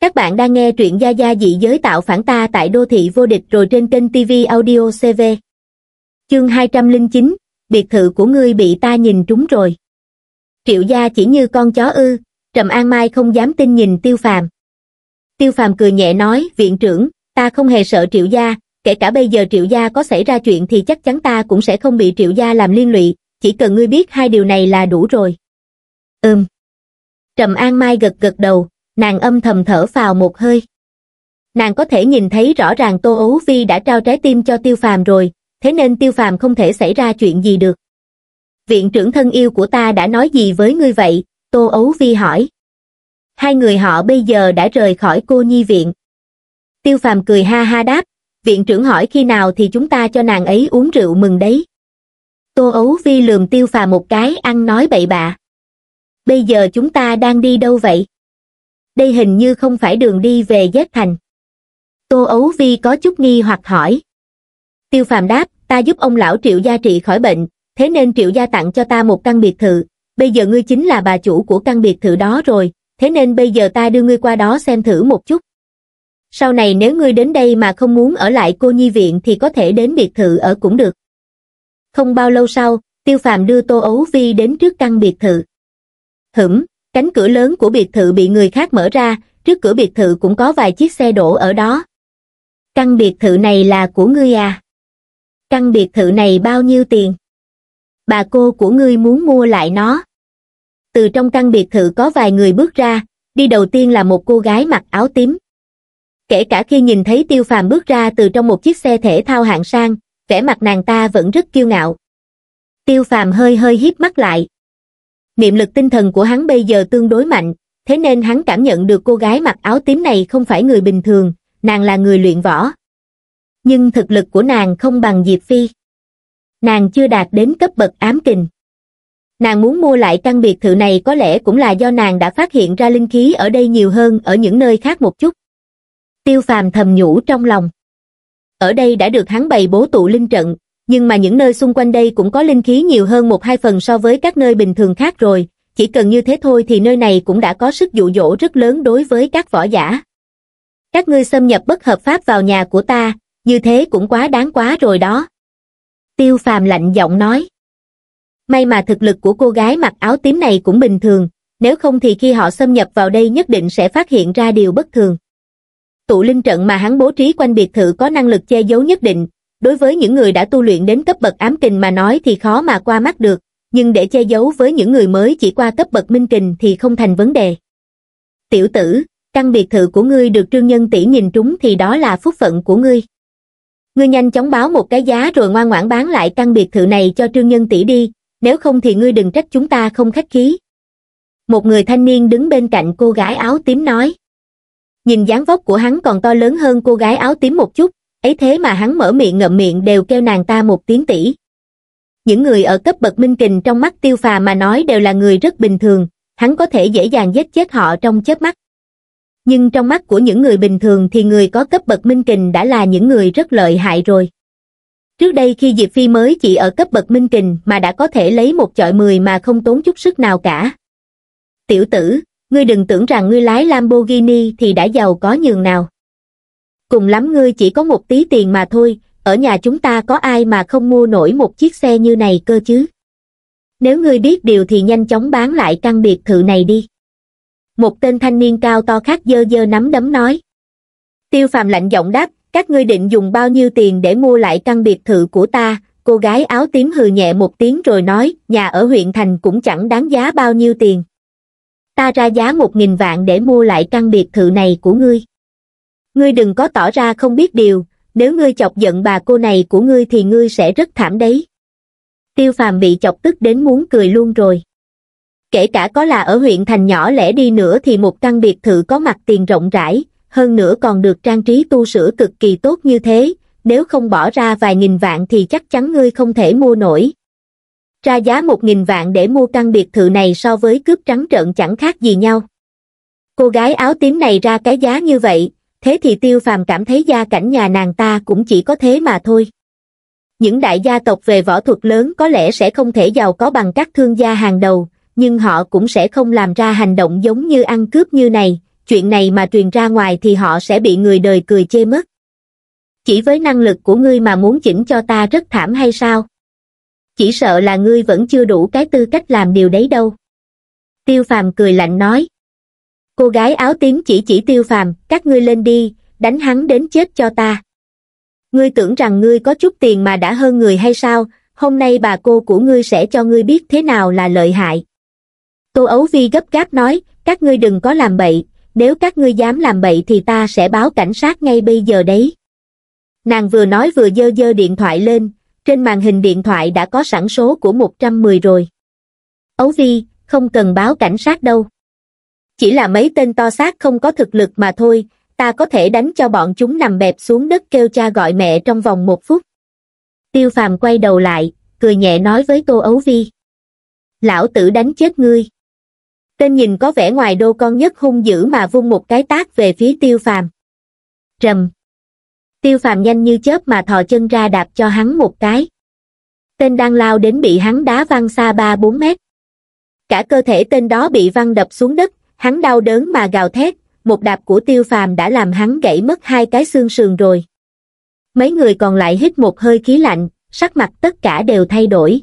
Các bạn đang nghe truyện Gia Gia dị giới tạo phản ta tại đô thị vô địch rồi trên kênh TV Audio CV. Chương 209, biệt thự của ngươi bị ta nhìn trúng rồi. Triệu gia chỉ như con chó ư, Trầm An Mai không dám tin nhìn Tiêu Phàm. Tiêu Phàm cười nhẹ nói, viện trưởng, ta không hề sợ Triệu gia, kể cả bây giờ Triệu gia có xảy ra chuyện thì chắc chắn ta cũng sẽ không bị Triệu gia làm liên lụy, chỉ cần ngươi biết hai điều này là đủ rồi. Ừm. Trầm An Mai gật gật đầu, nàng âm thầm thở vào một hơi. Nàng có thể nhìn thấy rõ ràng Tô Ấu Vi đã trao trái tim cho Tiêu Phàm rồi, thế nên Tiêu Phàm không thể xảy ra chuyện gì được. Viện trưởng thân yêu của ta đã nói gì với ngươi vậy? Tô Ấu Vi hỏi. Hai người họ bây giờ đã rời khỏi cô nhi viện. Tiêu Phàm cười ha ha đáp, viện trưởng hỏi khi nào thì chúng ta cho nàng ấy uống rượu mừng đấy. Tô Ấu Vi lườm Tiêu Phàm một cái ăn nói bậy bạ. Bây giờ chúng ta đang đi đâu vậy? đây hình như không phải đường đi về giác Thành. Tô Ấu Vi có chút nghi hoặc hỏi. Tiêu Phàm đáp, ta giúp ông lão Triệu Gia trị khỏi bệnh, thế nên Triệu Gia tặng cho ta một căn biệt thự, bây giờ ngươi chính là bà chủ của căn biệt thự đó rồi, thế nên bây giờ ta đưa ngươi qua đó xem thử một chút. Sau này nếu ngươi đến đây mà không muốn ở lại cô nhi viện thì có thể đến biệt thự ở cũng được. Không bao lâu sau, Tiêu Phàm đưa Tô Ấu Vi đến trước căn biệt thự. Hửm, cánh cửa lớn của biệt thự bị người khác mở ra trước cửa biệt thự cũng có vài chiếc xe đổ ở đó căn biệt thự này là của ngươi à căn biệt thự này bao nhiêu tiền bà cô của ngươi muốn mua lại nó từ trong căn biệt thự có vài người bước ra đi đầu tiên là một cô gái mặc áo tím kể cả khi nhìn thấy tiêu phàm bước ra từ trong một chiếc xe thể thao hạng sang vẻ mặt nàng ta vẫn rất kiêu ngạo tiêu phàm hơi hơi hiếp mắt lại niệm lực tinh thần của hắn bây giờ tương đối mạnh thế nên hắn cảm nhận được cô gái mặc áo tím này không phải người bình thường nàng là người luyện võ nhưng thực lực của nàng không bằng diệp phi nàng chưa đạt đến cấp bậc ám kình nàng muốn mua lại căn biệt thự này có lẽ cũng là do nàng đã phát hiện ra linh khí ở đây nhiều hơn ở những nơi khác một chút tiêu phàm thầm nhủ trong lòng ở đây đã được hắn bày bố tụ linh trận nhưng mà những nơi xung quanh đây cũng có linh khí nhiều hơn một hai phần so với các nơi bình thường khác rồi, chỉ cần như thế thôi thì nơi này cũng đã có sức dụ dỗ rất lớn đối với các võ giả. Các ngươi xâm nhập bất hợp pháp vào nhà của ta, như thế cũng quá đáng quá rồi đó. Tiêu phàm lạnh giọng nói. May mà thực lực của cô gái mặc áo tím này cũng bình thường, nếu không thì khi họ xâm nhập vào đây nhất định sẽ phát hiện ra điều bất thường. Tụ linh trận mà hắn bố trí quanh biệt thự có năng lực che giấu nhất định, đối với những người đã tu luyện đến cấp bậc ám kình mà nói thì khó mà qua mắt được, nhưng để che giấu với những người mới chỉ qua cấp bậc minh kình thì không thành vấn đề. Tiểu tử, căn biệt thự của ngươi được trương nhân tỷ nhìn trúng thì đó là phúc phận của ngươi. Ngươi nhanh chóng báo một cái giá rồi ngoan ngoãn bán lại căn biệt thự này cho trương nhân tỷ đi, nếu không thì ngươi đừng trách chúng ta không khách khí. Một người thanh niên đứng bên cạnh cô gái áo tím nói. Nhìn dáng vóc của hắn còn to lớn hơn cô gái áo tím một chút, ấy thế mà hắn mở miệng ngậm miệng đều kêu nàng ta một tiếng tỷ. Những người ở cấp bậc minh kình trong mắt tiêu phà mà nói đều là người rất bình thường, hắn có thể dễ dàng giết chết họ trong chớp mắt. Nhưng trong mắt của những người bình thường thì người có cấp bậc minh kình đã là những người rất lợi hại rồi. Trước đây khi Diệp Phi mới chỉ ở cấp bậc minh kình mà đã có thể lấy một chọi mười mà không tốn chút sức nào cả. Tiểu tử, ngươi đừng tưởng rằng ngươi lái Lamborghini thì đã giàu có nhường nào cùng lắm ngươi chỉ có một tí tiền mà thôi, ở nhà chúng ta có ai mà không mua nổi một chiếc xe như này cơ chứ. Nếu ngươi biết điều thì nhanh chóng bán lại căn biệt thự này đi. Một tên thanh niên cao to khác dơ dơ nắm đấm nói. Tiêu phàm lạnh giọng đáp, các ngươi định dùng bao nhiêu tiền để mua lại căn biệt thự của ta, cô gái áo tím hừ nhẹ một tiếng rồi nói, nhà ở huyện thành cũng chẳng đáng giá bao nhiêu tiền. Ta ra giá một nghìn vạn để mua lại căn biệt thự này của ngươi ngươi đừng có tỏ ra không biết điều, nếu ngươi chọc giận bà cô này của ngươi thì ngươi sẽ rất thảm đấy. Tiêu phàm bị chọc tức đến muốn cười luôn rồi. Kể cả có là ở huyện thành nhỏ lẻ đi nữa thì một căn biệt thự có mặt tiền rộng rãi, hơn nữa còn được trang trí tu sửa cực kỳ tốt như thế, nếu không bỏ ra vài nghìn vạn thì chắc chắn ngươi không thể mua nổi. Ra giá một nghìn vạn để mua căn biệt thự này so với cướp trắng trợn chẳng khác gì nhau. Cô gái áo tím này ra cái giá như vậy, thế thì tiêu phàm cảm thấy gia cảnh nhà nàng ta cũng chỉ có thế mà thôi. Những đại gia tộc về võ thuật lớn có lẽ sẽ không thể giàu có bằng các thương gia hàng đầu, nhưng họ cũng sẽ không làm ra hành động giống như ăn cướp như này, chuyện này mà truyền ra ngoài thì họ sẽ bị người đời cười chê mất. Chỉ với năng lực của ngươi mà muốn chỉnh cho ta rất thảm hay sao? Chỉ sợ là ngươi vẫn chưa đủ cái tư cách làm điều đấy đâu. Tiêu phàm cười lạnh nói cô gái áo tím chỉ chỉ tiêu phàm các ngươi lên đi đánh hắn đến chết cho ta ngươi tưởng rằng ngươi có chút tiền mà đã hơn người hay sao hôm nay bà cô của ngươi sẽ cho ngươi biết thế nào là lợi hại tô ấu vi gấp gáp nói các ngươi đừng có làm bậy nếu các ngươi dám làm bậy thì ta sẽ báo cảnh sát ngay bây giờ đấy nàng vừa nói vừa dơ dơ điện thoại lên trên màn hình điện thoại đã có sẵn số của 110 rồi ấu vi không cần báo cảnh sát đâu chỉ là mấy tên to xác không có thực lực mà thôi ta có thể đánh cho bọn chúng nằm bẹp xuống đất kêu cha gọi mẹ trong vòng một phút tiêu phàm quay đầu lại cười nhẹ nói với tô ấu vi lão tử đánh chết ngươi tên nhìn có vẻ ngoài đô con nhất hung dữ mà vung một cái tác về phía tiêu phàm Trầm. tiêu phàm nhanh như chớp mà thò chân ra đạp cho hắn một cái tên đang lao đến bị hắn đá văng xa ba bốn mét cả cơ thể tên đó bị văng đập xuống đất hắn đau đớn mà gào thét một đạp của tiêu phàm đã làm hắn gãy mất hai cái xương sườn rồi mấy người còn lại hít một hơi khí lạnh sắc mặt tất cả đều thay đổi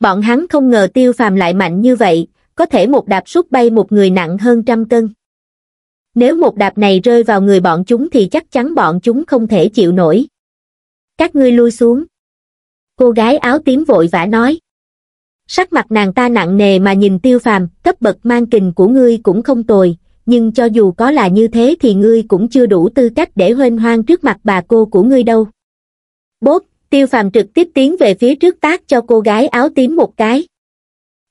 bọn hắn không ngờ tiêu phàm lại mạnh như vậy có thể một đạp sút bay một người nặng hơn trăm cân nếu một đạp này rơi vào người bọn chúng thì chắc chắn bọn chúng không thể chịu nổi các ngươi lui xuống cô gái áo tím vội vã nói sắc mặt nàng ta nặng nề mà nhìn tiêu phàm cấp bậc mang kình của ngươi cũng không tồi nhưng cho dù có là như thế thì ngươi cũng chưa đủ tư cách để huênh hoang trước mặt bà cô của ngươi đâu bốt tiêu phàm trực tiếp tiến về phía trước tác cho cô gái áo tím một cái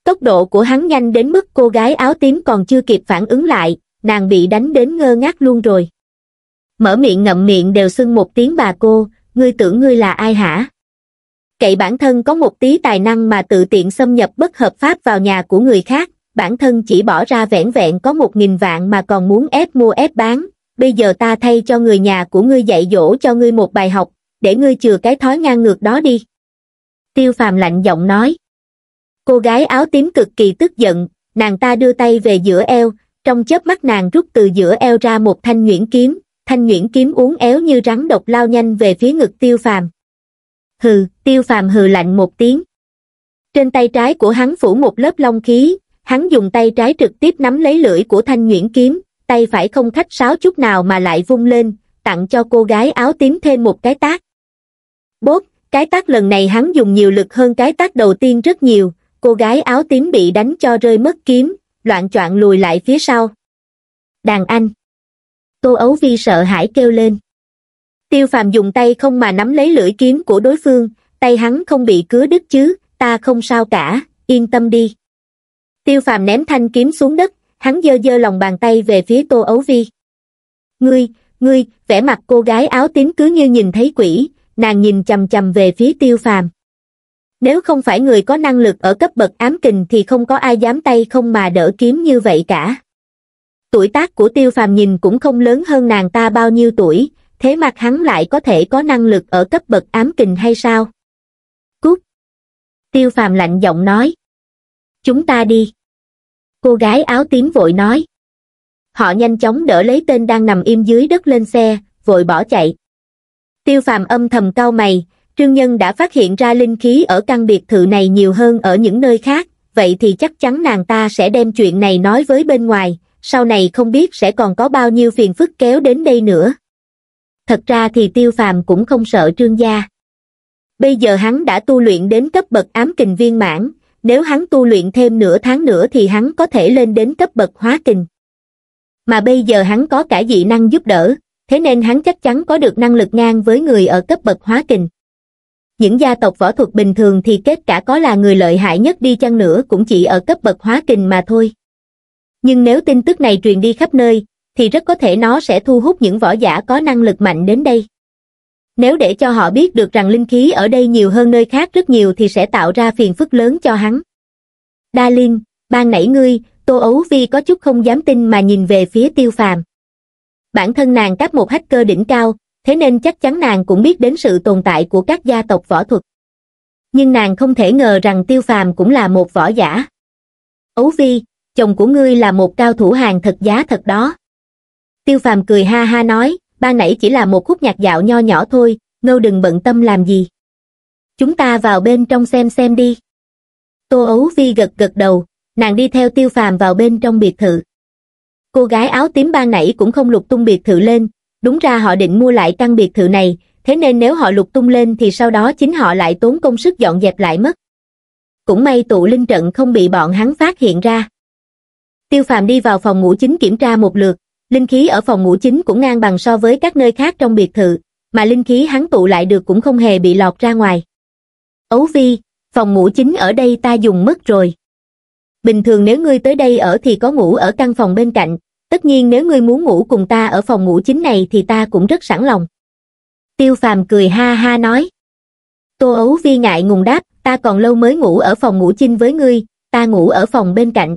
tốc độ của hắn nhanh đến mức cô gái áo tím còn chưa kịp phản ứng lại nàng bị đánh đến ngơ ngác luôn rồi mở miệng ngậm miệng đều xưng một tiếng bà cô ngươi tưởng ngươi là ai hả cậy bản thân có một tí tài năng mà tự tiện xâm nhập bất hợp pháp vào nhà của người khác bản thân chỉ bỏ ra vẻn vẹn có một nghìn vạn mà còn muốn ép mua ép bán bây giờ ta thay cho người nhà của ngươi dạy dỗ cho ngươi một bài học để ngươi chừa cái thói ngang ngược đó đi tiêu phàm lạnh giọng nói cô gái áo tím cực kỳ tức giận nàng ta đưa tay về giữa eo trong chớp mắt nàng rút từ giữa eo ra một thanh nhuyễn kiếm thanh nhuyễn kiếm uốn éo như rắn độc lao nhanh về phía ngực tiêu phàm hừ, tiêu phàm hừ lạnh một tiếng. Trên tay trái của hắn phủ một lớp long khí, hắn dùng tay trái trực tiếp nắm lấy lưỡi của thanh nguyễn kiếm, tay phải không khách sáo chút nào mà lại vung lên, tặng cho cô gái áo tím thêm một cái tác. Bốt, cái tác lần này hắn dùng nhiều lực hơn cái tác đầu tiên rất nhiều, cô gái áo tím bị đánh cho rơi mất kiếm, loạn choạng lùi lại phía sau. Đàn anh. Tô Ấu Vi sợ hãi kêu lên tiêu phàm dùng tay không mà nắm lấy lưỡi kiếm của đối phương tay hắn không bị cứa đứt chứ ta không sao cả yên tâm đi tiêu phàm ném thanh kiếm xuống đất hắn dơ dơ lòng bàn tay về phía tô ấu vi ngươi ngươi vẻ mặt cô gái áo tím cứ như nhìn thấy quỷ nàng nhìn chầm chầm về phía tiêu phàm nếu không phải người có năng lực ở cấp bậc ám kình thì không có ai dám tay không mà đỡ kiếm như vậy cả tuổi tác của tiêu phàm nhìn cũng không lớn hơn nàng ta bao nhiêu tuổi thế mặt hắn lại có thể có năng lực ở cấp bậc ám kình hay sao? Cút! Tiêu phàm lạnh giọng nói. Chúng ta đi. Cô gái áo tím vội nói. Họ nhanh chóng đỡ lấy tên đang nằm im dưới đất lên xe, vội bỏ chạy. Tiêu phàm âm thầm cau mày, Trương Nhân đã phát hiện ra linh khí ở căn biệt thự này nhiều hơn ở những nơi khác, vậy thì chắc chắn nàng ta sẽ đem chuyện này nói với bên ngoài, sau này không biết sẽ còn có bao nhiêu phiền phức kéo đến đây nữa thật ra thì tiêu phàm cũng không sợ trương gia bây giờ hắn đã tu luyện đến cấp bậc ám kình viên mãn nếu hắn tu luyện thêm nửa tháng nữa thì hắn có thể lên đến cấp bậc hóa kình mà bây giờ hắn có cả dị năng giúp đỡ thế nên hắn chắc chắn có được năng lực ngang với người ở cấp bậc hóa kình những gia tộc võ thuật bình thường thì kết cả có là người lợi hại nhất đi chăng nữa cũng chỉ ở cấp bậc hóa kình mà thôi nhưng nếu tin tức này truyền đi khắp nơi thì rất có thể nó sẽ thu hút những võ giả có năng lực mạnh đến đây. Nếu để cho họ biết được rằng linh khí ở đây nhiều hơn nơi khác rất nhiều thì sẽ tạo ra phiền phức lớn cho hắn. Đa Linh, ban nãy ngươi, Tô Ấu Vi có chút không dám tin mà nhìn về phía tiêu phàm. Bản thân nàng các một hacker đỉnh cao, thế nên chắc chắn nàng cũng biết đến sự tồn tại của các gia tộc võ thuật. Nhưng nàng không thể ngờ rằng tiêu phàm cũng là một võ giả. Ấu Vi, chồng của ngươi là một cao thủ hàng thật giá thật đó tiêu phàm cười ha ha nói ban nãy chỉ là một khúc nhạc dạo nho nhỏ thôi Ngô đừng bận tâm làm gì chúng ta vào bên trong xem xem đi tô ấu vi gật gật đầu nàng đi theo tiêu phàm vào bên trong biệt thự cô gái áo tím ban nãy cũng không lục tung biệt thự lên đúng ra họ định mua lại căn biệt thự này thế nên nếu họ lục tung lên thì sau đó chính họ lại tốn công sức dọn dẹp lại mất cũng may tụ linh trận không bị bọn hắn phát hiện ra tiêu phàm đi vào phòng ngủ chính kiểm tra một lượt linh khí ở phòng ngủ chính cũng ngang bằng so với các nơi khác trong biệt thự, mà linh khí hắn tụ lại được cũng không hề bị lọt ra ngoài. Ấu Vi, phòng ngủ chính ở đây ta dùng mất rồi. Bình thường nếu ngươi tới đây ở thì có ngủ ở căn phòng bên cạnh, tất nhiên nếu ngươi muốn ngủ cùng ta ở phòng ngủ chính này thì ta cũng rất sẵn lòng. Tiêu Phàm cười ha ha nói. Tô Ấu Vi ngại ngùng đáp, ta còn lâu mới ngủ ở phòng ngủ chính với ngươi, ta ngủ ở phòng bên cạnh.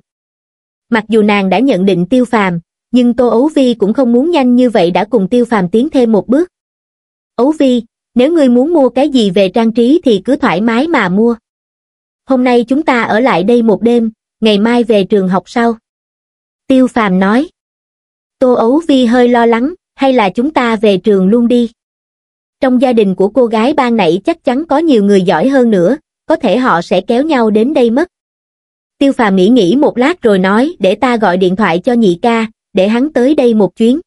Mặc dù nàng đã nhận định Tiêu Phàm, nhưng Tô Ấu Vi cũng không muốn nhanh như vậy đã cùng Tiêu Phàm tiến thêm một bước. Ấu Vi, nếu ngươi muốn mua cái gì về trang trí thì cứ thoải mái mà mua. Hôm nay chúng ta ở lại đây một đêm, ngày mai về trường học sau. Tiêu Phàm nói. Tô Ấu Vi hơi lo lắng, hay là chúng ta về trường luôn đi. Trong gia đình của cô gái ban nãy chắc chắn có nhiều người giỏi hơn nữa, có thể họ sẽ kéo nhau đến đây mất. Tiêu Phàm nghĩ nghĩ một lát rồi nói để ta gọi điện thoại cho nhị ca, để hắn tới đây một chuyến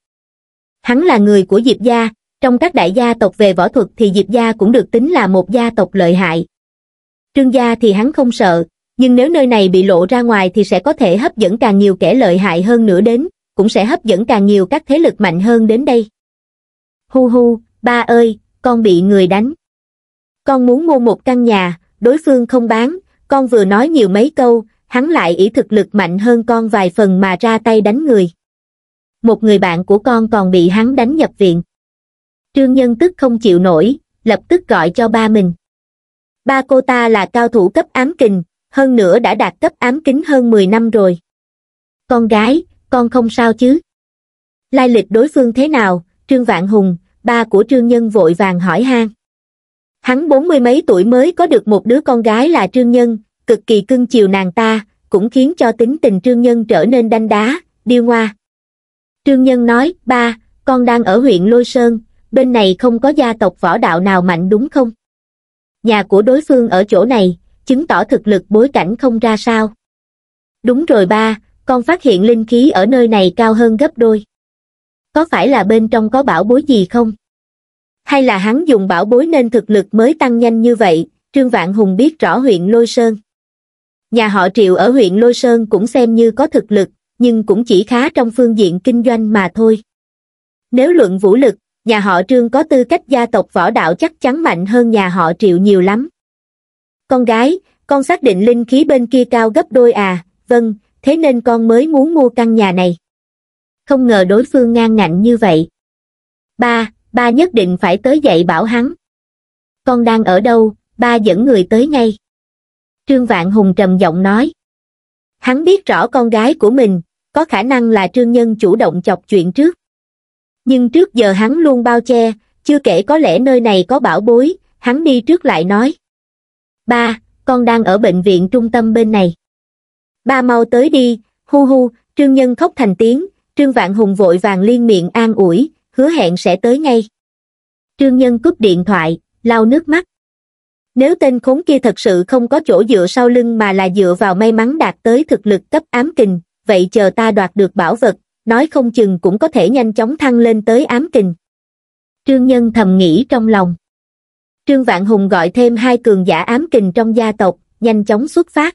hắn là người của diệp gia trong các đại gia tộc về võ thuật thì diệp gia cũng được tính là một gia tộc lợi hại trương gia thì hắn không sợ nhưng nếu nơi này bị lộ ra ngoài thì sẽ có thể hấp dẫn càng nhiều kẻ lợi hại hơn nữa đến cũng sẽ hấp dẫn càng nhiều các thế lực mạnh hơn đến đây hu hu ba ơi con bị người đánh con muốn mua một căn nhà đối phương không bán con vừa nói nhiều mấy câu hắn lại ý thực lực mạnh hơn con vài phần mà ra tay đánh người một người bạn của con còn bị hắn đánh nhập viện trương nhân tức không chịu nổi lập tức gọi cho ba mình ba cô ta là cao thủ cấp ám kình hơn nữa đã đạt cấp ám kính hơn mười năm rồi con gái con không sao chứ lai lịch đối phương thế nào trương vạn hùng ba của trương nhân vội vàng hỏi han hắn bốn mươi mấy tuổi mới có được một đứa con gái là trương nhân cực kỳ cưng chiều nàng ta cũng khiến cho tính tình trương nhân trở nên đanh đá điêu ngoa Trương Nhân nói, ba, con đang ở huyện Lôi Sơn, bên này không có gia tộc võ đạo nào mạnh đúng không? Nhà của đối phương ở chỗ này, chứng tỏ thực lực bối cảnh không ra sao. Đúng rồi ba, con phát hiện linh khí ở nơi này cao hơn gấp đôi. Có phải là bên trong có bảo bối gì không? Hay là hắn dùng bảo bối nên thực lực mới tăng nhanh như vậy? Trương Vạn Hùng biết rõ huyện Lôi Sơn. Nhà họ Triệu ở huyện Lôi Sơn cũng xem như có thực lực, nhưng cũng chỉ khá trong phương diện kinh doanh mà thôi. Nếu luận vũ lực, nhà họ Trương có tư cách gia tộc võ đạo chắc chắn mạnh hơn nhà họ Triệu nhiều lắm. Con gái, con xác định linh khí bên kia cao gấp đôi à, vâng, thế nên con mới muốn mua căn nhà này. Không ngờ đối phương ngang ngạnh như vậy. Ba, ba nhất định phải tới dậy bảo hắn. Con đang ở đâu, ba dẫn người tới ngay. Trương Vạn Hùng trầm giọng nói. Hắn biết rõ con gái của mình, có khả năng là trương nhân chủ động chọc chuyện trước nhưng trước giờ hắn luôn bao che chưa kể có lẽ nơi này có bảo bối hắn đi trước lại nói ba con đang ở bệnh viện trung tâm bên này ba mau tới đi hu hu trương nhân khóc thành tiếng trương vạn hùng vội vàng liên miệng an ủi hứa hẹn sẽ tới ngay trương nhân cúp điện thoại lau nước mắt nếu tên khốn kia thật sự không có chỗ dựa sau lưng mà là dựa vào may mắn đạt tới thực lực cấp ám kình vậy chờ ta đoạt được bảo vật, nói không chừng cũng có thể nhanh chóng thăng lên tới ám kình. Trương Nhân thầm nghĩ trong lòng. Trương Vạn Hùng gọi thêm hai cường giả ám kình trong gia tộc, nhanh chóng xuất phát.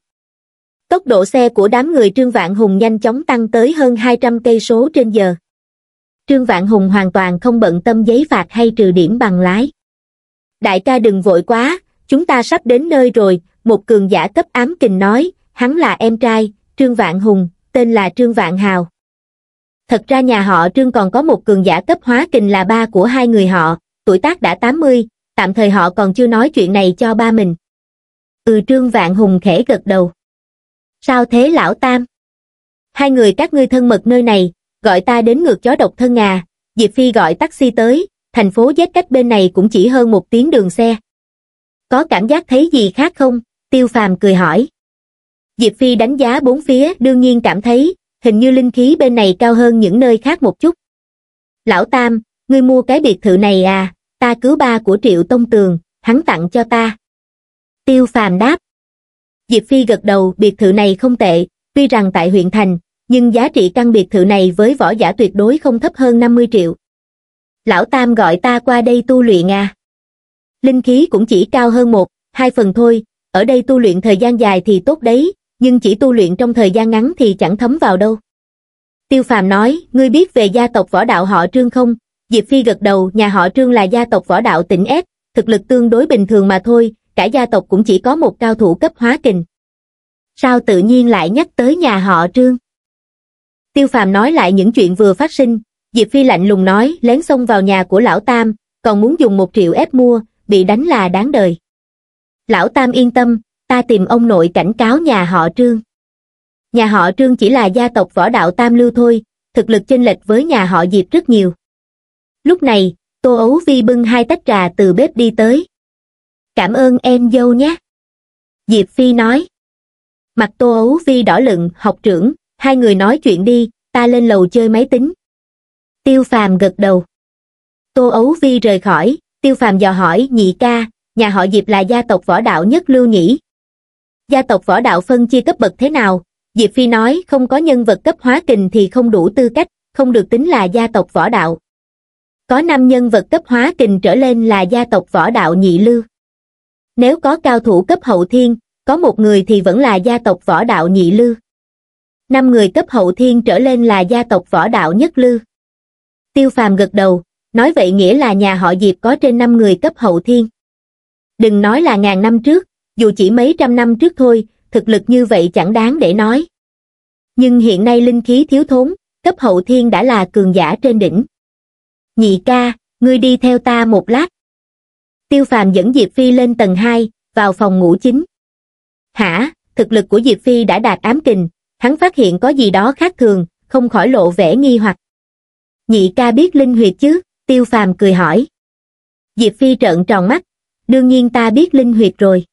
Tốc độ xe của đám người Trương Vạn Hùng nhanh chóng tăng tới hơn 200 cây số trên giờ. Trương Vạn Hùng hoàn toàn không bận tâm giấy phạt hay trừ điểm bằng lái. Đại ca đừng vội quá, chúng ta sắp đến nơi rồi, một cường giả cấp ám kình nói, hắn là em trai, Trương Vạn Hùng, tên là Trương Vạn Hào. Thật ra nhà họ Trương còn có một cường giả cấp hóa kình là ba của hai người họ, tuổi tác đã 80, tạm thời họ còn chưa nói chuyện này cho ba mình. Ừ Trương Vạn Hùng khẽ gật đầu. Sao thế lão Tam? Hai người các ngươi thân mật nơi này, gọi ta đến ngược chó độc thân à, Diệp Phi gọi taxi tới, thành phố Z cách bên này cũng chỉ hơn một tiếng đường xe. Có cảm giác thấy gì khác không? Tiêu Phàm cười hỏi. Diệp Phi đánh giá bốn phía đương nhiên cảm thấy, hình như linh khí bên này cao hơn những nơi khác một chút. Lão Tam, ngươi mua cái biệt thự này à, ta cứu ba của Triệu Tông Tường, hắn tặng cho ta. Tiêu Phàm đáp. Diệp Phi gật đầu biệt thự này không tệ, tuy rằng tại huyện thành, nhưng giá trị căn biệt thự này với võ giả tuyệt đối không thấp hơn 50 triệu. Lão Tam gọi ta qua đây tu luyện à. Linh khí cũng chỉ cao hơn một, hai phần thôi, ở đây tu luyện thời gian dài thì tốt đấy, nhưng chỉ tu luyện trong thời gian ngắn thì chẳng thấm vào đâu. Tiêu Phàm nói, ngươi biết về gia tộc võ đạo họ Trương không? Diệp Phi gật đầu, nhà họ Trương là gia tộc võ đạo tỉnh S, thực lực tương đối bình thường mà thôi, cả gia tộc cũng chỉ có một cao thủ cấp hóa kình. Sao tự nhiên lại nhắc tới nhà họ Trương? Tiêu Phàm nói lại những chuyện vừa phát sinh, Diệp Phi lạnh lùng nói, lén xông vào nhà của lão Tam, còn muốn dùng một triệu ép mua, bị đánh là đáng đời. Lão Tam yên tâm, ta tìm ông nội cảnh cáo nhà họ trương nhà họ trương chỉ là gia tộc võ đạo tam lưu thôi thực lực chênh lệch với nhà họ diệp rất nhiều lúc này tô ấu vi bưng hai tách trà từ bếp đi tới cảm ơn em dâu nhé diệp phi nói mặt tô ấu vi đỏ lựng học trưởng hai người nói chuyện đi ta lên lầu chơi máy tính tiêu phàm gật đầu tô ấu vi rời khỏi tiêu phàm dò hỏi nhị ca nhà họ diệp là gia tộc võ đạo nhất lưu nhỉ gia tộc võ đạo phân chia cấp bậc thế nào diệp phi nói không có nhân vật cấp hóa kình thì không đủ tư cách không được tính là gia tộc võ đạo có năm nhân vật cấp hóa kình trở lên là gia tộc võ đạo nhị lưu nếu có cao thủ cấp hậu thiên có một người thì vẫn là gia tộc võ đạo nhị lưu năm người cấp hậu thiên trở lên là gia tộc võ đạo nhất lưu tiêu phàm gật đầu nói vậy nghĩa là nhà họ diệp có trên năm người cấp hậu thiên đừng nói là ngàn năm trước dù chỉ mấy trăm năm trước thôi, thực lực như vậy chẳng đáng để nói. Nhưng hiện nay linh khí thiếu thốn, cấp hậu thiên đã là cường giả trên đỉnh. Nhị ca, ngươi đi theo ta một lát. Tiêu phàm dẫn Diệp Phi lên tầng 2, vào phòng ngủ chính. Hả, thực lực của Diệp Phi đã đạt ám kình, hắn phát hiện có gì đó khác thường, không khỏi lộ vẻ nghi hoặc. Nhị ca biết linh huyệt chứ, tiêu phàm cười hỏi. Diệp Phi trợn tròn mắt, đương nhiên ta biết linh huyệt rồi.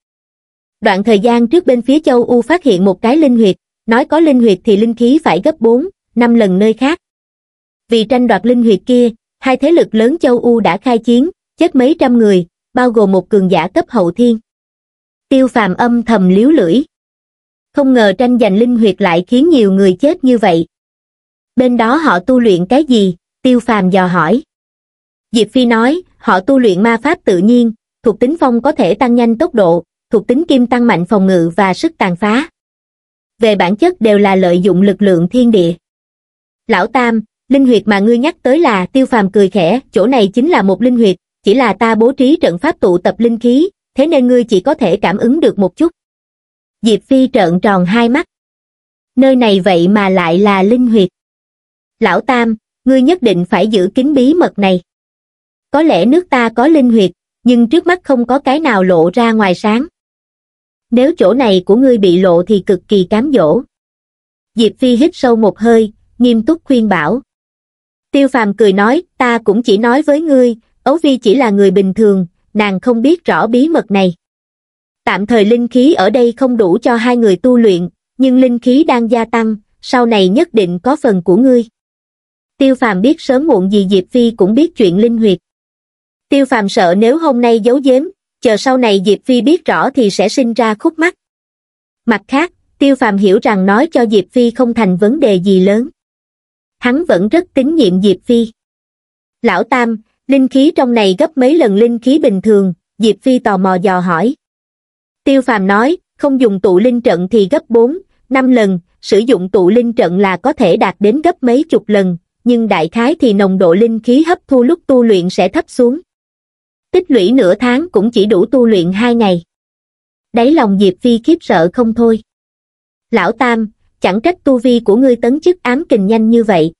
Đoạn thời gian trước bên phía châu U phát hiện một cái linh huyệt, nói có linh huyệt thì linh khí phải gấp 4, 5 lần nơi khác. Vì tranh đoạt linh huyệt kia, hai thế lực lớn châu U đã khai chiến, chết mấy trăm người, bao gồm một cường giả cấp hậu thiên. Tiêu phàm âm thầm liếu lưỡi. Không ngờ tranh giành linh huyệt lại khiến nhiều người chết như vậy. Bên đó họ tu luyện cái gì? Tiêu phàm dò hỏi. Diệp Phi nói, họ tu luyện ma pháp tự nhiên, thuộc tính phong có thể tăng nhanh tốc độ, thuộc tính kim tăng mạnh phòng ngự và sức tàn phá. Về bản chất đều là lợi dụng lực lượng thiên địa. Lão Tam, linh huyệt mà ngươi nhắc tới là tiêu phàm cười khẽ, chỗ này chính là một linh huyệt, chỉ là ta bố trí trận pháp tụ tập linh khí, thế nên ngươi chỉ có thể cảm ứng được một chút. Diệp Phi trợn tròn hai mắt. Nơi này vậy mà lại là linh huyệt. Lão Tam, ngươi nhất định phải giữ kín bí mật này. Có lẽ nước ta có linh huyệt, nhưng trước mắt không có cái nào lộ ra ngoài sáng nếu chỗ này của ngươi bị lộ thì cực kỳ cám dỗ diệp phi hít sâu một hơi nghiêm túc khuyên bảo tiêu phàm cười nói ta cũng chỉ nói với ngươi ấu vi chỉ là người bình thường nàng không biết rõ bí mật này tạm thời linh khí ở đây không đủ cho hai người tu luyện nhưng linh khí đang gia tăng sau này nhất định có phần của ngươi tiêu phàm biết sớm muộn gì diệp phi cũng biết chuyện linh huyệt tiêu phàm sợ nếu hôm nay giấu giếm chờ sau này Diệp Phi biết rõ thì sẽ sinh ra khúc mắc. Mặt khác, Tiêu Phàm hiểu rằng nói cho Diệp Phi không thành vấn đề gì lớn. Hắn vẫn rất tín nhiệm Diệp Phi. Lão Tam, linh khí trong này gấp mấy lần linh khí bình thường, Diệp Phi tò mò dò hỏi. Tiêu Phàm nói, không dùng tụ linh trận thì gấp 4, 5 lần, sử dụng tụ linh trận là có thể đạt đến gấp mấy chục lần, nhưng đại khái thì nồng độ linh khí hấp thu lúc tu luyện sẽ thấp xuống, tích lũy nửa tháng cũng chỉ đủ tu luyện hai ngày đáy lòng diệp phi khiếp sợ không thôi lão tam chẳng trách tu vi của ngươi tấn chức ám kình nhanh như vậy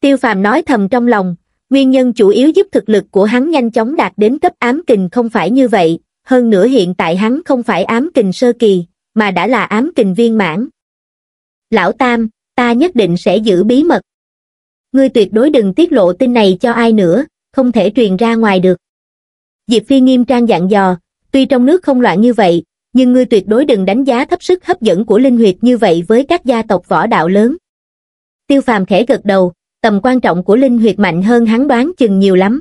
tiêu phàm nói thầm trong lòng nguyên nhân chủ yếu giúp thực lực của hắn nhanh chóng đạt đến cấp ám kình không phải như vậy hơn nữa hiện tại hắn không phải ám kình sơ kỳ mà đã là ám kình viên mãn lão tam ta nhất định sẽ giữ bí mật ngươi tuyệt đối đừng tiết lộ tin này cho ai nữa không thể truyền ra ngoài được Diệp Phi nghiêm trang dặn dò, tuy trong nước không loạn như vậy, nhưng ngươi tuyệt đối đừng đánh giá thấp sức hấp dẫn của linh huyệt như vậy với các gia tộc võ đạo lớn. Tiêu phàm khẽ gật đầu, tầm quan trọng của linh huyệt mạnh hơn hắn đoán chừng nhiều lắm.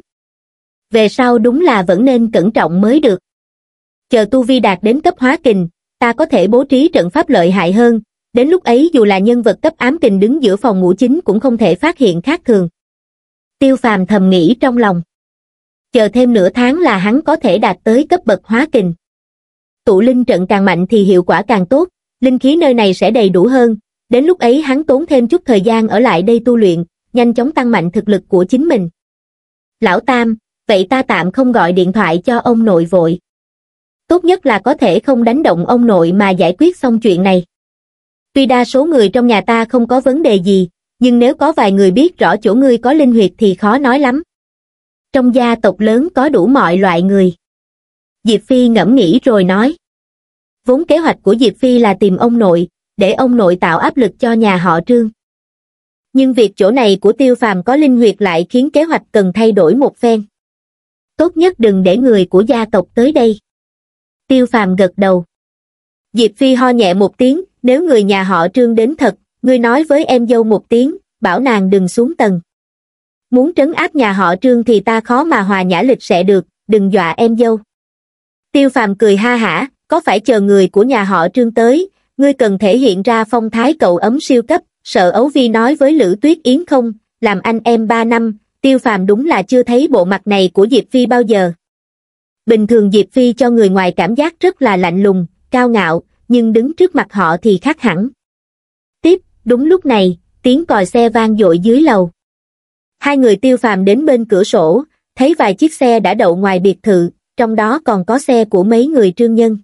Về sau đúng là vẫn nên cẩn trọng mới được. Chờ tu vi đạt đến cấp hóa kình, ta có thể bố trí trận pháp lợi hại hơn, đến lúc ấy dù là nhân vật cấp ám kình đứng giữa phòng ngủ chính cũng không thể phát hiện khác thường. Tiêu phàm thầm nghĩ trong lòng chờ thêm nửa tháng là hắn có thể đạt tới cấp bậc hóa kình. Tụ linh trận càng mạnh thì hiệu quả càng tốt, linh khí nơi này sẽ đầy đủ hơn, đến lúc ấy hắn tốn thêm chút thời gian ở lại đây tu luyện, nhanh chóng tăng mạnh thực lực của chính mình. Lão Tam, vậy ta tạm không gọi điện thoại cho ông nội vội. Tốt nhất là có thể không đánh động ông nội mà giải quyết xong chuyện này. Tuy đa số người trong nhà ta không có vấn đề gì, nhưng nếu có vài người biết rõ chỗ ngươi có linh huyệt thì khó nói lắm trong gia tộc lớn có đủ mọi loại người diệp phi ngẫm nghĩ rồi nói vốn kế hoạch của diệp phi là tìm ông nội để ông nội tạo áp lực cho nhà họ trương nhưng việc chỗ này của tiêu phàm có linh huyệt lại khiến kế hoạch cần thay đổi một phen tốt nhất đừng để người của gia tộc tới đây tiêu phàm gật đầu diệp phi ho nhẹ một tiếng nếu người nhà họ trương đến thật ngươi nói với em dâu một tiếng bảo nàng đừng xuống tầng muốn trấn áp nhà họ trương thì ta khó mà hòa nhã lịch sẽ được đừng dọa em dâu tiêu phàm cười ha hả có phải chờ người của nhà họ trương tới ngươi cần thể hiện ra phong thái cậu ấm siêu cấp sợ ấu vi nói với lữ tuyết yến không làm anh em ba năm tiêu phàm đúng là chưa thấy bộ mặt này của diệp phi bao giờ bình thường diệp phi cho người ngoài cảm giác rất là lạnh lùng cao ngạo nhưng đứng trước mặt họ thì khác hẳn tiếp đúng lúc này tiếng còi xe vang dội dưới lầu Hai người tiêu phàm đến bên cửa sổ, thấy vài chiếc xe đã đậu ngoài biệt thự, trong đó còn có xe của mấy người trương nhân.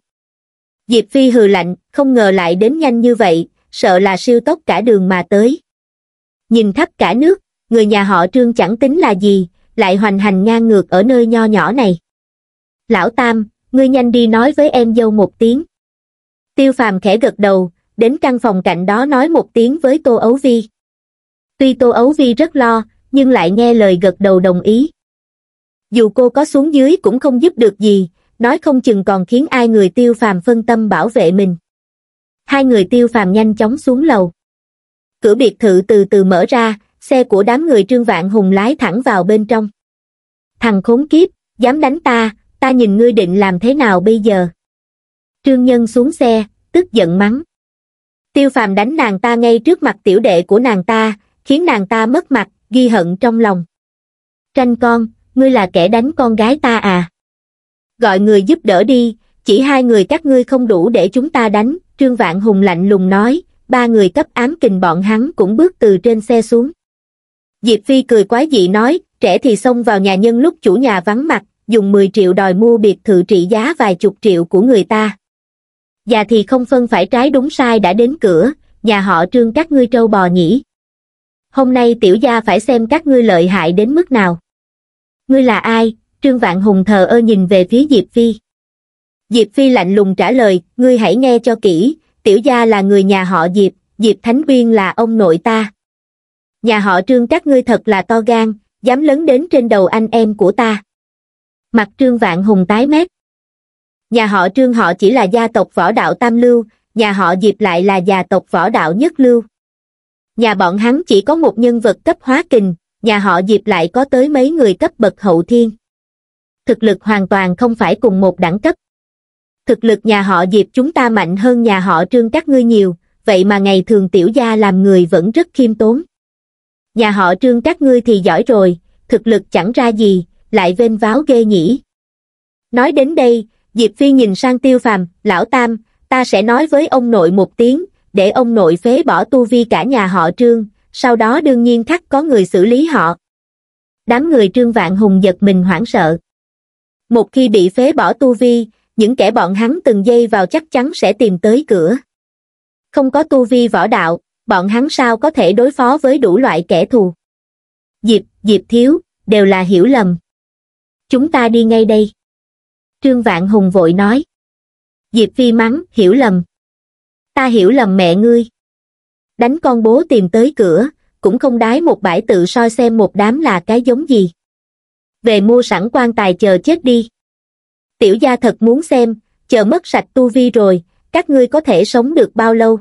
Diệp Phi hừ lạnh, không ngờ lại đến nhanh như vậy, sợ là siêu tốc cả đường mà tới. Nhìn thấp cả nước, người nhà họ trương chẳng tính là gì, lại hoành hành ngang ngược ở nơi nho nhỏ này. Lão Tam, ngươi nhanh đi nói với em dâu một tiếng. Tiêu phàm khẽ gật đầu, đến căn phòng cạnh đó nói một tiếng với Tô Ấu Vi. Tuy Tô Ấu Vi rất lo, nhưng lại nghe lời gật đầu đồng ý. Dù cô có xuống dưới cũng không giúp được gì, nói không chừng còn khiến ai người tiêu phàm phân tâm bảo vệ mình. Hai người tiêu phàm nhanh chóng xuống lầu. Cửa biệt thự từ từ mở ra, xe của đám người Trương Vạn Hùng lái thẳng vào bên trong. Thằng khốn kiếp, dám đánh ta, ta nhìn ngươi định làm thế nào bây giờ? Trương Nhân xuống xe, tức giận mắng. Tiêu phàm đánh nàng ta ngay trước mặt tiểu đệ của nàng ta, khiến nàng ta mất mặt, ghi hận trong lòng. Tranh con, ngươi là kẻ đánh con gái ta à? Gọi người giúp đỡ đi, chỉ hai người các ngươi không đủ để chúng ta đánh, Trương Vạn Hùng lạnh lùng nói, ba người cấp ám kình bọn hắn cũng bước từ trên xe xuống. Diệp Phi cười quái dị nói, trẻ thì xông vào nhà nhân lúc chủ nhà vắng mặt, dùng 10 triệu đòi mua biệt thự trị giá vài chục triệu của người ta. Già thì không phân phải trái đúng sai đã đến cửa, nhà họ trương các ngươi trâu bò nhỉ hôm nay tiểu gia phải xem các ngươi lợi hại đến mức nào. Ngươi là ai? Trương Vạn Hùng thờ ơ nhìn về phía Diệp Phi. Diệp Phi lạnh lùng trả lời, ngươi hãy nghe cho kỹ, tiểu gia là người nhà họ Diệp, Diệp Thánh Quyên là ông nội ta. Nhà họ Trương các ngươi thật là to gan, dám lớn đến trên đầu anh em của ta. Mặt Trương Vạn Hùng tái mét. Nhà họ Trương họ chỉ là gia tộc võ đạo Tam Lưu, nhà họ Diệp lại là gia tộc võ đạo Nhất Lưu nhà bọn hắn chỉ có một nhân vật cấp hóa kình, nhà họ Diệp lại có tới mấy người cấp bậc hậu thiên. Thực lực hoàn toàn không phải cùng một đẳng cấp. Thực lực nhà họ Diệp chúng ta mạnh hơn nhà họ Trương các ngươi nhiều, vậy mà ngày thường tiểu gia làm người vẫn rất khiêm tốn. Nhà họ Trương các ngươi thì giỏi rồi, thực lực chẳng ra gì, lại vênh váo ghê nhỉ. Nói đến đây, Diệp Phi nhìn sang tiêu phàm, lão tam, ta sẽ nói với ông nội một tiếng, để ông nội phế bỏ tu vi cả nhà họ trương, sau đó đương nhiên khắc có người xử lý họ. Đám người trương vạn hùng giật mình hoảng sợ. Một khi bị phế bỏ tu vi, những kẻ bọn hắn từng dây vào chắc chắn sẽ tìm tới cửa. Không có tu vi võ đạo, bọn hắn sao có thể đối phó với đủ loại kẻ thù. Diệp, Diệp Thiếu, đều là hiểu lầm. Chúng ta đi ngay đây. Trương Vạn Hùng vội nói. Diệp Phi mắng, hiểu lầm ta hiểu lầm mẹ ngươi. Đánh con bố tìm tới cửa, cũng không đái một bãi tự soi xem một đám là cái giống gì. Về mua sẵn quan tài chờ chết đi. Tiểu gia thật muốn xem, chờ mất sạch tu vi rồi, các ngươi có thể sống được bao lâu.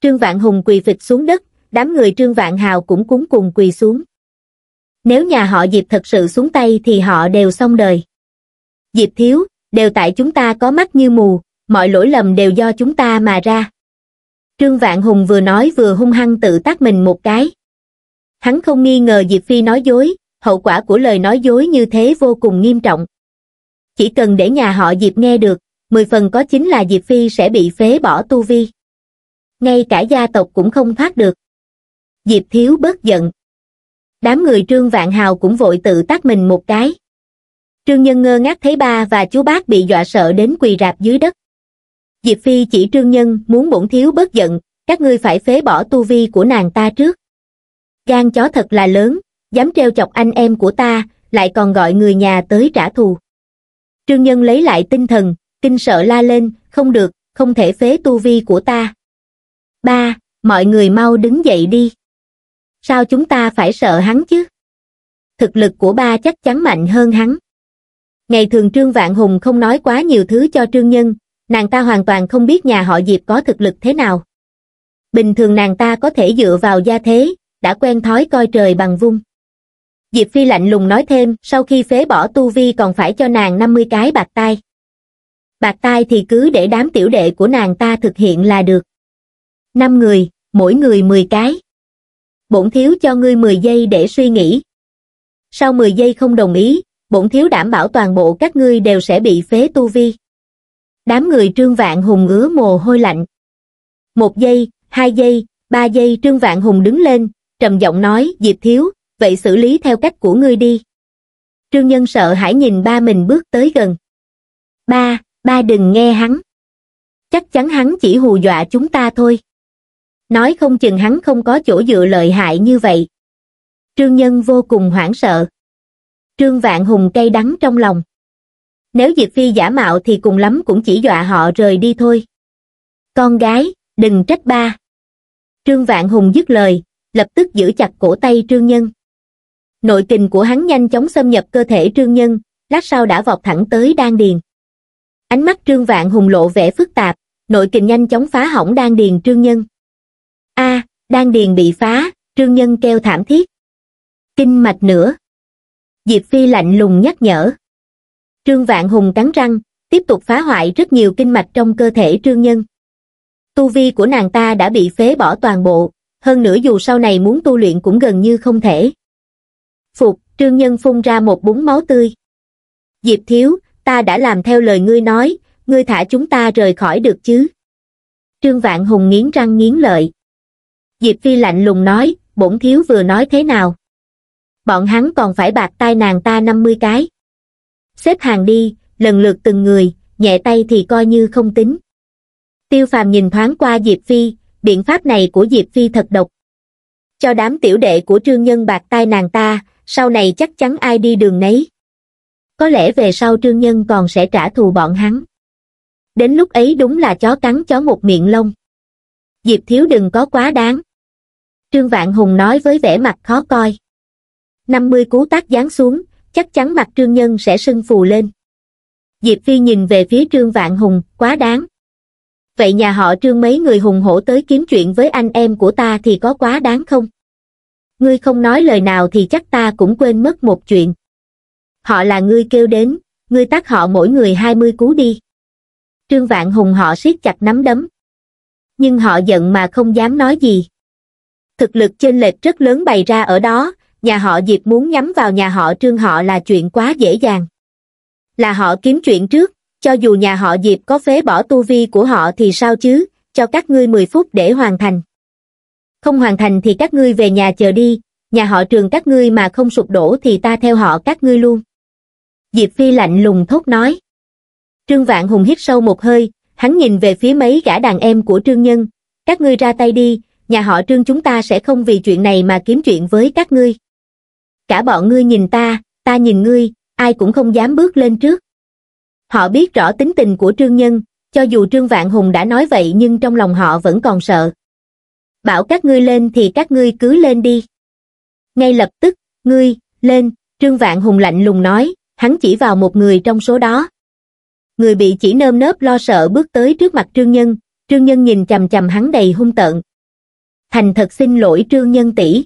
Trương Vạn Hùng quỳ phịch xuống đất, đám người Trương Vạn Hào cũng cúng cùng quỳ xuống. Nếu nhà họ Diệp thật sự xuống tay thì họ đều xong đời. Diệp thiếu, đều tại chúng ta có mắt như mù, mọi lỗi lầm đều do chúng ta mà ra trương vạn hùng vừa nói vừa hung hăng tự tác mình một cái hắn không nghi ngờ diệp phi nói dối hậu quả của lời nói dối như thế vô cùng nghiêm trọng chỉ cần để nhà họ diệp nghe được mười phần có chính là diệp phi sẽ bị phế bỏ tu vi ngay cả gia tộc cũng không thoát được diệp thiếu bớt giận đám người trương vạn hào cũng vội tự tác mình một cái trương nhân ngơ ngác thấy ba và chú bác bị dọa sợ đến quỳ rạp dưới đất Diệp Phi chỉ trương nhân muốn bổn thiếu bớt giận, các ngươi phải phế bỏ tu vi của nàng ta trước. Gan chó thật là lớn, dám treo chọc anh em của ta, lại còn gọi người nhà tới trả thù. Trương Nhân lấy lại tinh thần, kinh sợ la lên, không được, không thể phế tu vi của ta. Ba, mọi người mau đứng dậy đi. Sao chúng ta phải sợ hắn chứ? Thực lực của ba chắc chắn mạnh hơn hắn. Ngày thường Trương Vạn Hùng không nói quá nhiều thứ cho Trương Nhân, nàng ta hoàn toàn không biết nhà họ Diệp có thực lực thế nào. Bình thường nàng ta có thể dựa vào gia thế, đã quen thói coi trời bằng vung. Diệp Phi lạnh lùng nói thêm, sau khi phế bỏ tu vi còn phải cho nàng 50 cái bạc tai. Bạc tai thì cứ để đám tiểu đệ của nàng ta thực hiện là được. Năm người, mỗi người 10 cái. Bổn thiếu cho ngươi 10 giây để suy nghĩ. Sau 10 giây không đồng ý, bổn thiếu đảm bảo toàn bộ các ngươi đều sẽ bị phế tu vi đám người trương vạn hùng ngứa mồ hôi lạnh một giây hai giây ba giây trương vạn hùng đứng lên trầm giọng nói diệp thiếu vậy xử lý theo cách của ngươi đi trương nhân sợ hãi nhìn ba mình bước tới gần ba ba đừng nghe hắn chắc chắn hắn chỉ hù dọa chúng ta thôi nói không chừng hắn không có chỗ dựa lợi hại như vậy trương nhân vô cùng hoảng sợ trương vạn hùng cay đắng trong lòng nếu Diệp Phi giả mạo thì cùng lắm cũng chỉ dọa họ rời đi thôi. Con gái, đừng trách ba. Trương Vạn Hùng dứt lời, lập tức giữ chặt cổ tay Trương Nhân. Nội kình của hắn nhanh chóng xâm nhập cơ thể Trương Nhân, lát sau đã vọt thẳng tới đan điền. Ánh mắt Trương Vạn Hùng lộ vẻ phức tạp, nội kình nhanh chóng phá hỏng đan điền Trương Nhân. A, đan điền bị phá, Trương Nhân kêu thảm thiết. Kinh mạch nữa. Diệp Phi lạnh lùng nhắc nhở. Trương Vạn Hùng cắn răng, tiếp tục phá hoại rất nhiều kinh mạch trong cơ thể trương nhân. Tu vi của nàng ta đã bị phế bỏ toàn bộ, hơn nữa dù sau này muốn tu luyện cũng gần như không thể. Phục, trương nhân phun ra một búng máu tươi. Diệp thiếu, ta đã làm theo lời ngươi nói, ngươi thả chúng ta rời khỏi được chứ. Trương Vạn Hùng nghiến răng nghiến lợi. Diệp Phi lạnh lùng nói, bổn thiếu vừa nói thế nào? Bọn hắn còn phải bạc tai nàng ta 50 cái xếp hàng đi lần lượt từng người nhẹ tay thì coi như không tính tiêu phàm nhìn thoáng qua diệp phi biện pháp này của diệp phi thật độc cho đám tiểu đệ của trương nhân bạc tai nàng ta sau này chắc chắn ai đi đường nấy có lẽ về sau trương nhân còn sẽ trả thù bọn hắn đến lúc ấy đúng là chó cắn chó một miệng lông diệp thiếu đừng có quá đáng trương vạn hùng nói với vẻ mặt khó coi năm mươi cú tác giáng xuống chắc chắn mặt trương nhân sẽ sưng phù lên diệp phi nhìn về phía trương vạn hùng quá đáng vậy nhà họ trương mấy người hùng hổ tới kiếm chuyện với anh em của ta thì có quá đáng không ngươi không nói lời nào thì chắc ta cũng quên mất một chuyện họ là ngươi kêu đến ngươi tắt họ mỗi người hai mươi cú đi trương vạn hùng họ siết chặt nắm đấm nhưng họ giận mà không dám nói gì thực lực chênh lệch rất lớn bày ra ở đó nhà họ Diệp muốn nhắm vào nhà họ Trương họ là chuyện quá dễ dàng. Là họ kiếm chuyện trước, cho dù nhà họ Diệp có phế bỏ tu vi của họ thì sao chứ, cho các ngươi 10 phút để hoàn thành. Không hoàn thành thì các ngươi về nhà chờ đi, nhà họ trương các ngươi mà không sụp đổ thì ta theo họ các ngươi luôn. Diệp Phi lạnh lùng thốt nói. Trương Vạn Hùng hít sâu một hơi, hắn nhìn về phía mấy gã đàn em của Trương Nhân. Các ngươi ra tay đi, nhà họ Trương chúng ta sẽ không vì chuyện này mà kiếm chuyện với các ngươi cả bọn ngươi nhìn ta ta nhìn ngươi ai cũng không dám bước lên trước họ biết rõ tính tình của trương nhân cho dù trương vạn hùng đã nói vậy nhưng trong lòng họ vẫn còn sợ bảo các ngươi lên thì các ngươi cứ lên đi ngay lập tức ngươi lên trương vạn hùng lạnh lùng nói hắn chỉ vào một người trong số đó người bị chỉ nơm nớp lo sợ bước tới trước mặt trương nhân trương nhân nhìn chằm chằm hắn đầy hung tợn thành thật xin lỗi trương nhân tỷ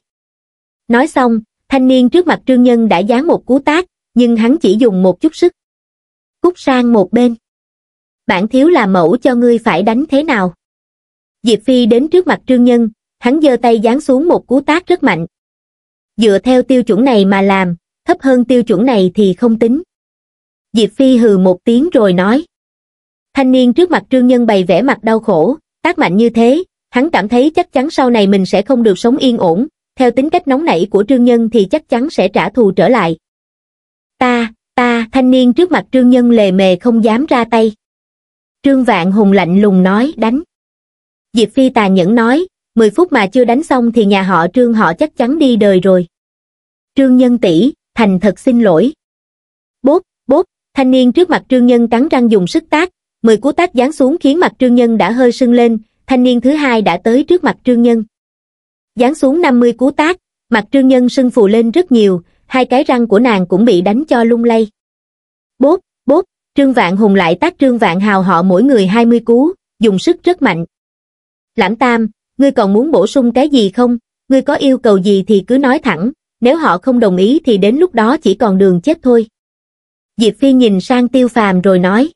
nói xong thanh niên trước mặt trương nhân đã giáng một cú tác nhưng hắn chỉ dùng một chút sức cút sang một bên bản thiếu là mẫu cho ngươi phải đánh thế nào diệp phi đến trước mặt trương nhân hắn giơ tay giáng xuống một cú tác rất mạnh dựa theo tiêu chuẩn này mà làm thấp hơn tiêu chuẩn này thì không tính diệp phi hừ một tiếng rồi nói thanh niên trước mặt trương nhân bày vẻ mặt đau khổ tác mạnh như thế hắn cảm thấy chắc chắn sau này mình sẽ không được sống yên ổn theo tính cách nóng nảy của Trương Nhân thì chắc chắn sẽ trả thù trở lại. Ta, ta, thanh niên trước mặt Trương Nhân lề mề không dám ra tay. Trương Vạn Hùng lạnh lùng nói đánh. Diệp Phi tà nhẫn nói, 10 phút mà chưa đánh xong thì nhà họ Trương họ chắc chắn đi đời rồi. Trương Nhân tỷ thành thật xin lỗi. Bốp, bốp, thanh niên trước mặt Trương Nhân cắn răng dùng sức tác, 10 cú tác giáng xuống khiến mặt Trương Nhân đã hơi sưng lên, thanh niên thứ hai đã tới trước mặt Trương Nhân giáng xuống năm mươi cú tác mặt trương nhân sưng phù lên rất nhiều hai cái răng của nàng cũng bị đánh cho lung lay bốp bốp trương vạn hùng lại tát trương vạn hào họ mỗi người hai mươi cú dùng sức rất mạnh lãm tam ngươi còn muốn bổ sung cái gì không ngươi có yêu cầu gì thì cứ nói thẳng nếu họ không đồng ý thì đến lúc đó chỉ còn đường chết thôi diệp phi nhìn sang tiêu phàm rồi nói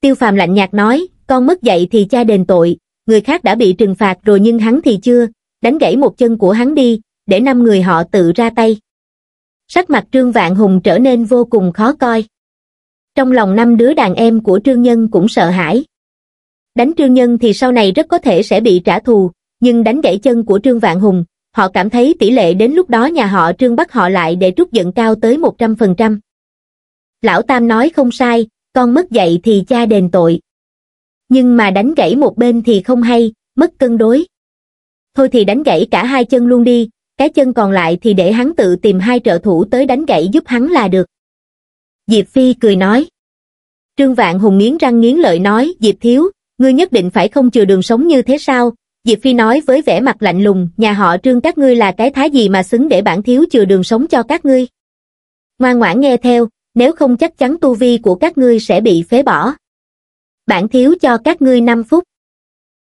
tiêu phàm lạnh nhạt nói con mất dạy thì cha đền tội người khác đã bị trừng phạt rồi nhưng hắn thì chưa đánh gãy một chân của hắn đi để năm người họ tự ra tay sắc mặt trương vạn hùng trở nên vô cùng khó coi trong lòng năm đứa đàn em của trương nhân cũng sợ hãi đánh trương nhân thì sau này rất có thể sẽ bị trả thù nhưng đánh gãy chân của trương vạn hùng họ cảm thấy tỷ lệ đến lúc đó nhà họ trương bắt họ lại để trút giận cao tới một trăm phần trăm lão tam nói không sai con mất dạy thì cha đền tội nhưng mà đánh gãy một bên thì không hay mất cân đối thôi thì đánh gãy cả hai chân luôn đi, cái chân còn lại thì để hắn tự tìm hai trợ thủ tới đánh gãy giúp hắn là được. Diệp Phi cười nói. Trương Vạn Hùng nghiến răng nghiến lợi nói, Diệp Thiếu, ngươi nhất định phải không chừa đường sống như thế sao? Diệp Phi nói với vẻ mặt lạnh lùng, nhà họ Trương các ngươi là cái thái gì mà xứng để bản thiếu chừa đường sống cho các ngươi? Ngoan ngoãn nghe theo, nếu không chắc chắn tu vi của các ngươi sẽ bị phế bỏ. Bản thiếu cho các ngươi 5 phút.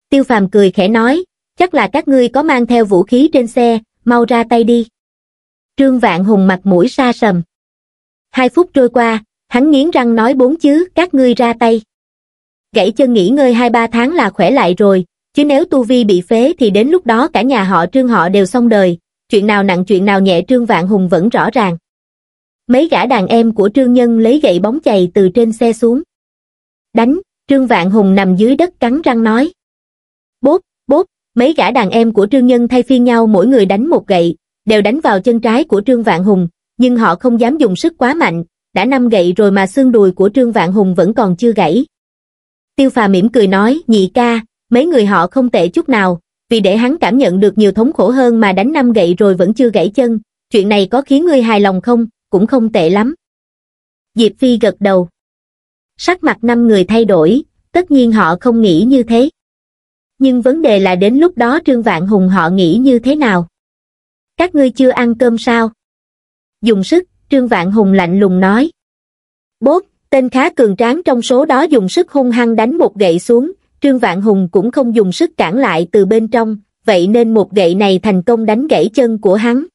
Tiêu Phàm cười khẽ nói, chắc là các ngươi có mang theo vũ khí trên xe, mau ra tay đi. Trương Vạn Hùng mặt mũi xa sầm. Hai phút trôi qua, hắn nghiến răng nói bốn chứ, các ngươi ra tay. Gãy chân nghỉ ngơi hai ba tháng là khỏe lại rồi, chứ nếu tu vi bị phế thì đến lúc đó cả nhà họ trương họ đều xong đời, chuyện nào nặng chuyện nào nhẹ trương vạn hùng vẫn rõ ràng. Mấy gã đàn em của trương nhân lấy gậy bóng chày từ trên xe xuống. Đánh, trương vạn hùng nằm dưới đất cắn răng nói. Bốp, bốp, Mấy gã đàn em của Trương Nhân thay phiên nhau mỗi người đánh một gậy, đều đánh vào chân trái của Trương Vạn Hùng, nhưng họ không dám dùng sức quá mạnh, đã năm gậy rồi mà xương đùi của Trương Vạn Hùng vẫn còn chưa gãy. Tiêu Phà mỉm cười nói, nhị ca, mấy người họ không tệ chút nào, vì để hắn cảm nhận được nhiều thống khổ hơn mà đánh năm gậy rồi vẫn chưa gãy chân, chuyện này có khiến ngươi hài lòng không, cũng không tệ lắm. Diệp Phi gật đầu. Sắc mặt năm người thay đổi, tất nhiên họ không nghĩ như thế nhưng vấn đề là đến lúc đó Trương Vạn Hùng họ nghĩ như thế nào? Các ngươi chưa ăn cơm sao? Dùng sức, Trương Vạn Hùng lạnh lùng nói. Bốp, tên khá cường tráng trong số đó dùng sức hung hăng đánh một gậy xuống, Trương Vạn Hùng cũng không dùng sức cản lại từ bên trong, vậy nên một gậy này thành công đánh gãy chân của hắn.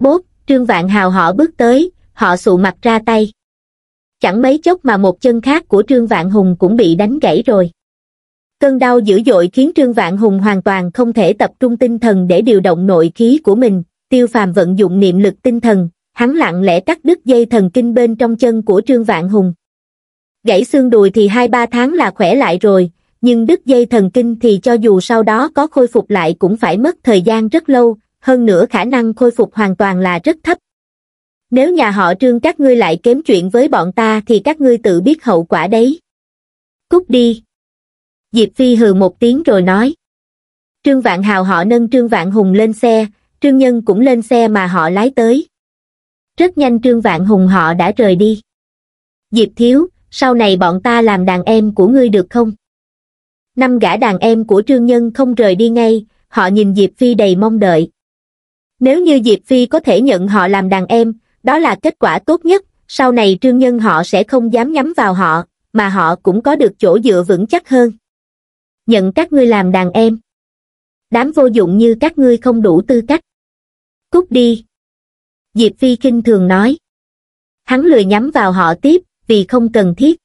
Bốp, Trương Vạn Hào họ bước tới, họ sụ mặt ra tay. Chẳng mấy chốc mà một chân khác của Trương Vạn Hùng cũng bị đánh gãy rồi. Cơn đau dữ dội khiến Trương Vạn Hùng hoàn toàn không thể tập trung tinh thần để điều động nội khí của mình, tiêu phàm vận dụng niệm lực tinh thần, hắn lặng lẽ cắt đứt dây thần kinh bên trong chân của Trương Vạn Hùng. Gãy xương đùi thì 2-3 tháng là khỏe lại rồi, nhưng đứt dây thần kinh thì cho dù sau đó có khôi phục lại cũng phải mất thời gian rất lâu, hơn nữa khả năng khôi phục hoàn toàn là rất thấp. Nếu nhà họ Trương các ngươi lại kém chuyện với bọn ta thì các ngươi tự biết hậu quả đấy. Cút đi. Diệp Phi hừ một tiếng rồi nói. Trương Vạn Hào họ nâng Trương Vạn Hùng lên xe, Trương Nhân cũng lên xe mà họ lái tới. Rất nhanh Trương Vạn Hùng họ đã rời đi. Diệp Thiếu, sau này bọn ta làm đàn em của ngươi được không? Năm gã đàn em của Trương Nhân không rời đi ngay, họ nhìn Diệp Phi đầy mong đợi. Nếu như Diệp Phi có thể nhận họ làm đàn em, đó là kết quả tốt nhất, sau này Trương Nhân họ sẽ không dám nhắm vào họ, mà họ cũng có được chỗ dựa vững chắc hơn nhận các ngươi làm đàn em. Đám vô dụng như các ngươi không đủ tư cách. Cút đi. Diệp Phi kinh thường nói. Hắn lười nhắm vào họ tiếp, vì không cần thiết.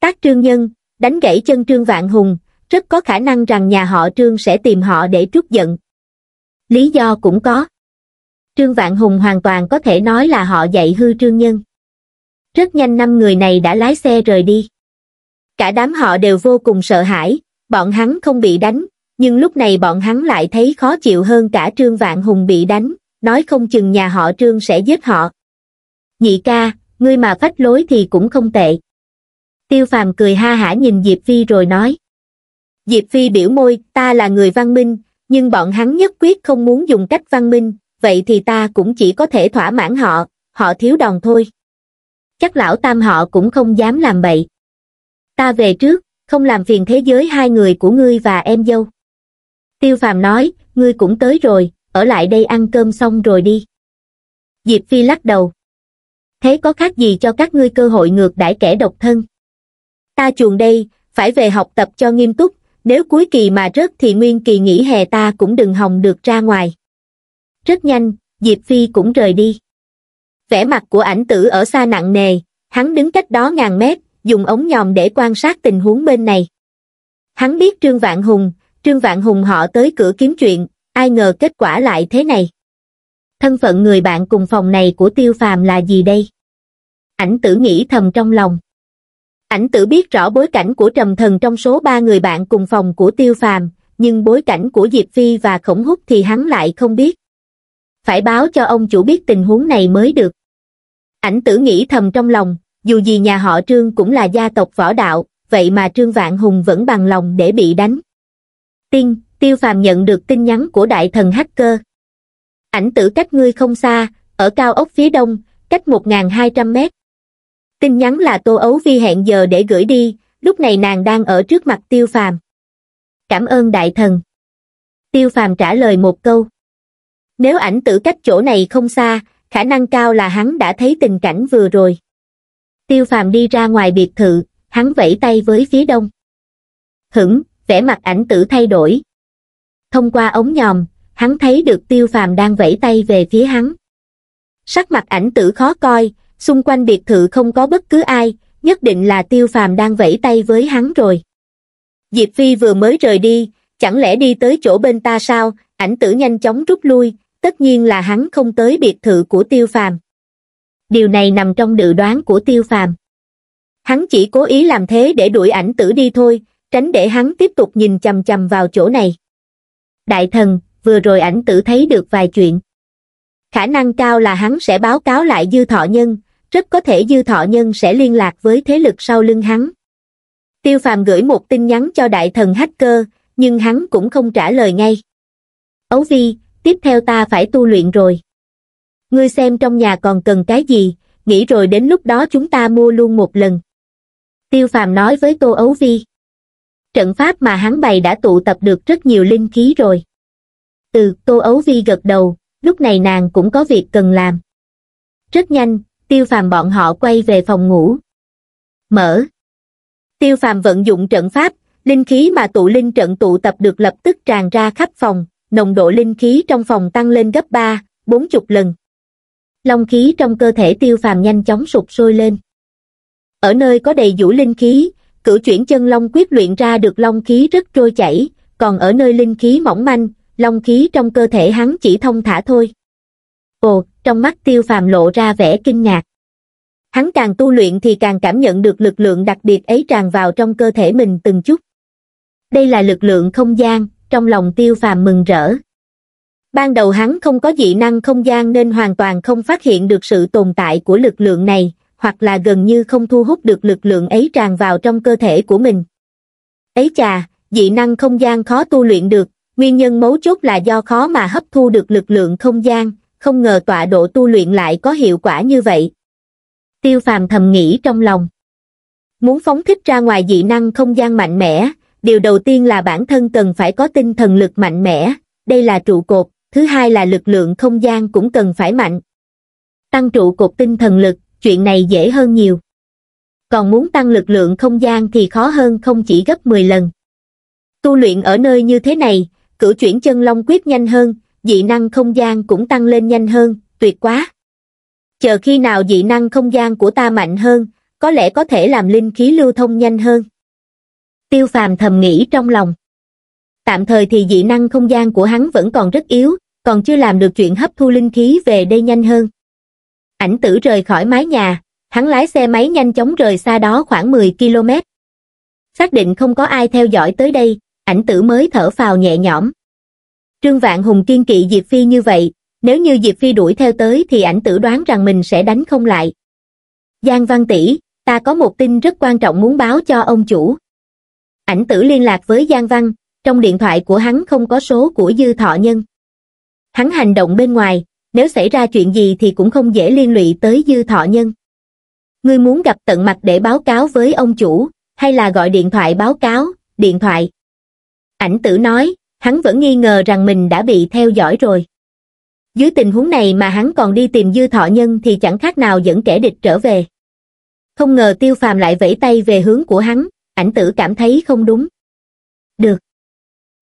Tác trương nhân, đánh gãy chân trương vạn hùng, rất có khả năng rằng nhà họ trương sẽ tìm họ để trút giận. Lý do cũng có. Trương Vạn Hùng hoàn toàn có thể nói là họ dạy hư trương nhân. Rất nhanh năm người này đã lái xe rời đi. Cả đám họ đều vô cùng sợ hãi, bọn hắn không bị đánh, nhưng lúc này bọn hắn lại thấy khó chịu hơn cả Trương Vạn Hùng bị đánh, nói không chừng nhà họ Trương sẽ giết họ. Nhị ca, ngươi mà phách lối thì cũng không tệ. Tiêu phàm cười ha hả nhìn Diệp Phi rồi nói. Diệp Phi biểu môi, ta là người văn minh, nhưng bọn hắn nhất quyết không muốn dùng cách văn minh, vậy thì ta cũng chỉ có thể thỏa mãn họ, họ thiếu đòn thôi. Chắc lão tam họ cũng không dám làm bậy. Ta về trước, không làm phiền thế giới hai người của ngươi và em dâu. Tiêu phàm nói, ngươi cũng tới rồi, ở lại đây ăn cơm xong rồi đi. Diệp Phi lắc đầu. Thế có khác gì cho các ngươi cơ hội ngược đãi kẻ độc thân? Ta chuồn đây, phải về học tập cho nghiêm túc, nếu cuối kỳ mà rớt thì nguyên kỳ nghỉ hè ta cũng đừng hòng được ra ngoài. Rất nhanh, Diệp Phi cũng rời đi. Vẻ mặt của ảnh tử ở xa nặng nề, hắn đứng cách đó ngàn mét, dùng ống nhòm để quan sát tình huống bên này. Hắn biết Trương Vạn Hùng, Trương Vạn Hùng họ tới cửa kiếm chuyện, ai ngờ kết quả lại thế này. Thân phận người bạn cùng phòng này của Tiêu Phàm là gì đây? Ảnh tử nghĩ thầm trong lòng. Ảnh tử biết rõ bối cảnh của trầm thần trong số ba người bạn cùng phòng của Tiêu Phàm, nhưng bối cảnh của Diệp Phi và Khổng Húc thì hắn lại không biết. Phải báo cho ông chủ biết tình huống này mới được. Ảnh tử nghĩ thầm trong lòng, dù gì nhà họ Trương cũng là gia tộc võ đạo, vậy mà Trương Vạn Hùng vẫn bằng lòng để bị đánh. Tiên, Tiêu Phàm nhận được tin nhắn của đại thần hacker. Ảnh tử cách ngươi không xa, ở cao ốc phía đông, cách 1.200 mét. Tin nhắn là Tô Ấu Vi hẹn giờ để gửi đi, lúc này nàng đang ở trước mặt Tiêu Phàm. Cảm ơn đại thần. Tiêu Phàm trả lời một câu. Nếu ảnh tử cách chỗ này không xa, khả năng cao là hắn đã thấy tình cảnh vừa rồi tiêu phàm đi ra ngoài biệt thự, hắn vẫy tay với phía đông. Hửng, vẻ mặt ảnh tử thay đổi. Thông qua ống nhòm, hắn thấy được tiêu phàm đang vẫy tay về phía hắn. Sắc mặt ảnh tử khó coi, xung quanh biệt thự không có bất cứ ai, nhất định là tiêu phàm đang vẫy tay với hắn rồi. Diệp Phi vừa mới rời đi, chẳng lẽ đi tới chỗ bên ta sao, ảnh tử nhanh chóng rút lui, tất nhiên là hắn không tới biệt thự của tiêu phàm điều này nằm trong dự đoán của tiêu phàm. Hắn chỉ cố ý làm thế để đuổi ảnh tử đi thôi, tránh để hắn tiếp tục nhìn chầm chầm vào chỗ này. Đại thần, vừa rồi ảnh tử thấy được vài chuyện. Khả năng cao là hắn sẽ báo cáo lại dư thọ nhân, rất có thể dư thọ nhân sẽ liên lạc với thế lực sau lưng hắn. Tiêu phàm gửi một tin nhắn cho đại thần hacker, nhưng hắn cũng không trả lời ngay. Ấu Vi, tiếp theo ta phải tu luyện rồi ngươi xem trong nhà còn cần cái gì, nghĩ rồi đến lúc đó chúng ta mua luôn một lần. Tiêu phàm nói với Tô Ấu Vi. Trận pháp mà hắn bày đã tụ tập được rất nhiều linh khí rồi. Ừ, Tô Ấu Vi gật đầu, lúc này nàng cũng có việc cần làm. Rất nhanh, tiêu phàm bọn họ quay về phòng ngủ. Mở. Tiêu phàm vận dụng trận pháp, linh khí mà tụ linh trận tụ tập được lập tức tràn ra khắp phòng, nồng độ linh khí trong phòng tăng lên gấp 3, 40 lần long khí trong cơ thể tiêu phàm nhanh chóng sụp sôi lên. Ở nơi có đầy vũ linh khí, cửu chuyển chân long quyết luyện ra được long khí rất trôi chảy, còn ở nơi linh khí mỏng manh, long khí trong cơ thể hắn chỉ thông thả thôi. Ồ, trong mắt tiêu phàm lộ ra vẻ kinh ngạc. Hắn càng tu luyện thì càng cảm nhận được lực lượng đặc biệt ấy tràn vào trong cơ thể mình từng chút. Đây là lực lượng không gian, trong lòng tiêu phàm mừng rỡ ban đầu hắn không có dị năng không gian nên hoàn toàn không phát hiện được sự tồn tại của lực lượng này hoặc là gần như không thu hút được lực lượng ấy tràn vào trong cơ thể của mình ấy chà dị năng không gian khó tu luyện được nguyên nhân mấu chốt là do khó mà hấp thu được lực lượng không gian không ngờ tọa độ tu luyện lại có hiệu quả như vậy tiêu phàm thầm nghĩ trong lòng muốn phóng thích ra ngoài dị năng không gian mạnh mẽ điều đầu tiên là bản thân cần phải có tinh thần lực mạnh mẽ đây là trụ cột thứ hai là lực lượng không gian cũng cần phải mạnh. Tăng trụ cột tinh thần lực, chuyện này dễ hơn nhiều. Còn muốn tăng lực lượng không gian thì khó hơn không chỉ gấp 10 lần. Tu luyện ở nơi như thế này, cử chuyển chân long quyết nhanh hơn, dị năng không gian cũng tăng lên nhanh hơn, tuyệt quá. Chờ khi nào dị năng không gian của ta mạnh hơn, có lẽ có thể làm linh khí lưu thông nhanh hơn. Tiêu phàm thầm nghĩ trong lòng tạm thời thì dị năng không gian của hắn vẫn còn rất yếu, còn chưa làm được chuyện hấp thu linh khí về đây nhanh hơn. Ảnh tử rời khỏi mái nhà, hắn lái xe máy nhanh chóng rời xa đó khoảng 10 km. Xác định không có ai theo dõi tới đây, ảnh tử mới thở phào nhẹ nhõm. Trương Vạn Hùng kiên kỵ Diệp Phi như vậy, nếu như Diệp Phi đuổi theo tới thì ảnh tử đoán rằng mình sẽ đánh không lại. Giang Văn Tỷ, ta có một tin rất quan trọng muốn báo cho ông chủ. Ảnh tử liên lạc với Giang Văn, trong điện thoại của hắn không có số của dư thọ nhân. Hắn hành động bên ngoài, nếu xảy ra chuyện gì thì cũng không dễ liên lụy tới dư thọ nhân. Ngươi muốn gặp tận mặt để báo cáo với ông chủ, hay là gọi điện thoại báo cáo, điện thoại. Ảnh tử nói, hắn vẫn nghi ngờ rằng mình đã bị theo dõi rồi. Dưới tình huống này mà hắn còn đi tìm dư thọ nhân thì chẳng khác nào dẫn kẻ địch trở về. Không ngờ tiêu phàm lại vẫy tay về hướng của hắn, ảnh tử cảm thấy không đúng. Được.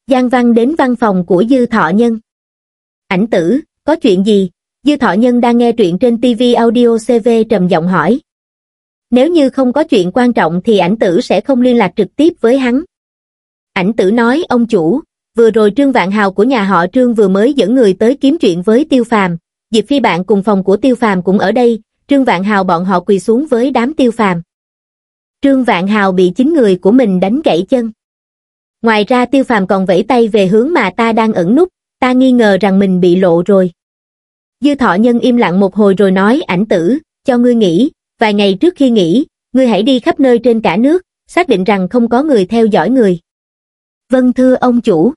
Giang Văn đến văn phòng của Dư Thọ Nhân. Ảnh tử, có chuyện gì? Dư Thọ Nhân đang nghe truyện trên TV Audio CV trầm giọng hỏi. Nếu như không có chuyện quan trọng thì ảnh tử sẽ không liên lạc trực tiếp với hắn. Ảnh tử nói ông chủ, vừa rồi Trương Vạn Hào của nhà họ Trương vừa mới dẫn người tới kiếm chuyện với Tiêu Phàm. Diệp Phi bạn cùng phòng của Tiêu Phàm cũng ở đây, Trương Vạn Hào bọn họ quỳ xuống với đám Tiêu Phàm. Trương Vạn Hào bị chính người của mình đánh gãy chân ngoài ra tiêu phàm còn vẫy tay về hướng mà ta đang ẩn núp ta nghi ngờ rằng mình bị lộ rồi dư thọ nhân im lặng một hồi rồi nói ảnh tử cho ngươi nghỉ vài ngày trước khi nghỉ ngươi hãy đi khắp nơi trên cả nước xác định rằng không có người theo dõi người vâng thưa ông chủ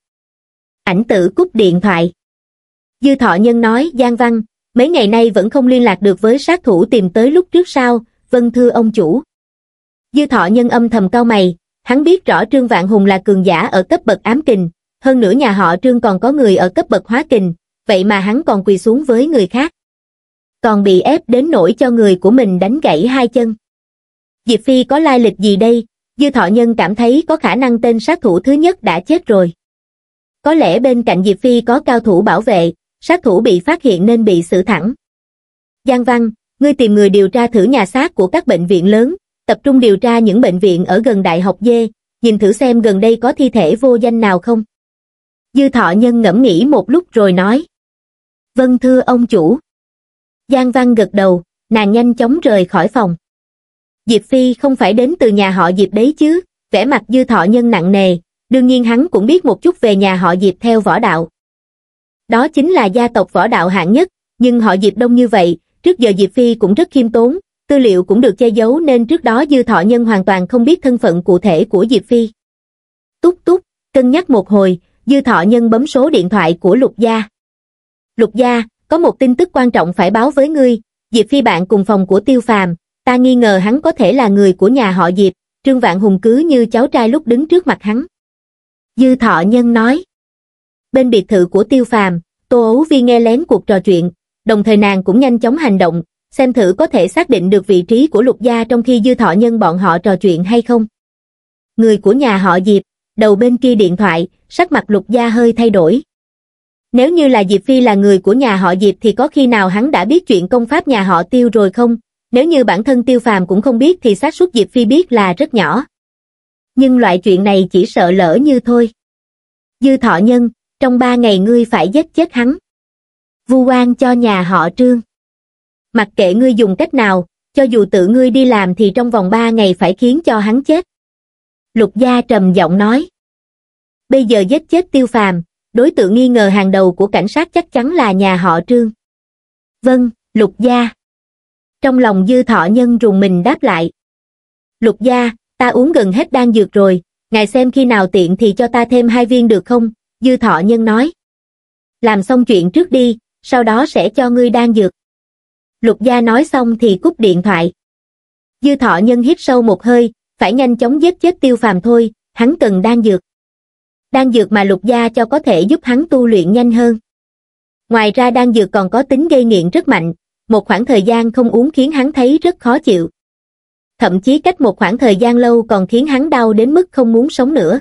ảnh tử cúp điện thoại dư thọ nhân nói giang văn mấy ngày nay vẫn không liên lạc được với sát thủ tìm tới lúc trước sau vâng thưa ông chủ dư thọ nhân âm thầm cau mày Hắn biết rõ Trương Vạn Hùng là cường giả ở cấp bậc ám kình, hơn nữa nhà họ Trương còn có người ở cấp bậc hóa kình, vậy mà hắn còn quỳ xuống với người khác. Còn bị ép đến nỗi cho người của mình đánh gãy hai chân. Diệp Phi có lai lịch gì đây? Dư Thọ Nhân cảm thấy có khả năng tên sát thủ thứ nhất đã chết rồi. Có lẽ bên cạnh Diệp Phi có cao thủ bảo vệ, sát thủ bị phát hiện nên bị xử thẳng. Giang Văn, ngươi tìm người điều tra thử nhà xác của các bệnh viện lớn, tập trung điều tra những bệnh viện ở gần Đại học Dê, nhìn thử xem gần đây có thi thể vô danh nào không. Dư thọ nhân ngẫm nghĩ một lúc rồi nói. Vâng thưa ông chủ. Giang Văn gật đầu, nàng nhanh chóng rời khỏi phòng. Diệp Phi không phải đến từ nhà họ Diệp đấy chứ, vẻ mặt dư thọ nhân nặng nề, đương nhiên hắn cũng biết một chút về nhà họ Diệp theo võ đạo. Đó chính là gia tộc võ đạo hạng nhất, nhưng họ Diệp đông như vậy, trước giờ Diệp Phi cũng rất khiêm tốn, tư liệu cũng được che giấu nên trước đó Dư Thọ Nhân hoàn toàn không biết thân phận cụ thể của Diệp Phi. Túc túc, cân nhắc một hồi, Dư Thọ Nhân bấm số điện thoại của Lục Gia. Lục Gia, có một tin tức quan trọng phải báo với ngươi, Diệp Phi bạn cùng phòng của Tiêu Phàm, ta nghi ngờ hắn có thể là người của nhà họ Diệp, Trương Vạn Hùng cứ như cháu trai lúc đứng trước mặt hắn. Dư Thọ Nhân nói. Bên biệt thự của Tiêu Phàm, Tô Ấu Vi nghe lén cuộc trò chuyện, đồng thời nàng cũng nhanh chóng hành động, xem thử có thể xác định được vị trí của lục gia trong khi dư thọ nhân bọn họ trò chuyện hay không. Người của nhà họ Diệp, đầu bên kia điện thoại, sắc mặt lục gia hơi thay đổi. Nếu như là Diệp Phi là người của nhà họ Diệp thì có khi nào hắn đã biết chuyện công pháp nhà họ tiêu rồi không? Nếu như bản thân tiêu phàm cũng không biết thì xác suất Diệp Phi biết là rất nhỏ. Nhưng loại chuyện này chỉ sợ lỡ như thôi. Dư thọ nhân, trong ba ngày ngươi phải giết chết hắn. Vu oan cho nhà họ trương mặc kệ ngươi dùng cách nào, cho dù tự ngươi đi làm thì trong vòng ba ngày phải khiến cho hắn chết. Lục gia trầm giọng nói. Bây giờ giết chết tiêu phàm, đối tượng nghi ngờ hàng đầu của cảnh sát chắc chắn là nhà họ trương. Vâng, lục gia. Trong lòng dư thọ nhân rùng mình đáp lại. Lục gia, ta uống gần hết đan dược rồi, ngài xem khi nào tiện thì cho ta thêm hai viên được không? Dư thọ nhân nói. Làm xong chuyện trước đi, sau đó sẽ cho ngươi đan dược. Lục Gia nói xong thì cúp điện thoại. Dư thọ nhân hít sâu một hơi, phải nhanh chóng giết chết tiêu phàm thôi, hắn cần đan dược. Đan dược mà lục gia cho có thể giúp hắn tu luyện nhanh hơn. Ngoài ra đan dược còn có tính gây nghiện rất mạnh, một khoảng thời gian không uống khiến hắn thấy rất khó chịu. Thậm chí cách một khoảng thời gian lâu còn khiến hắn đau đến mức không muốn sống nữa.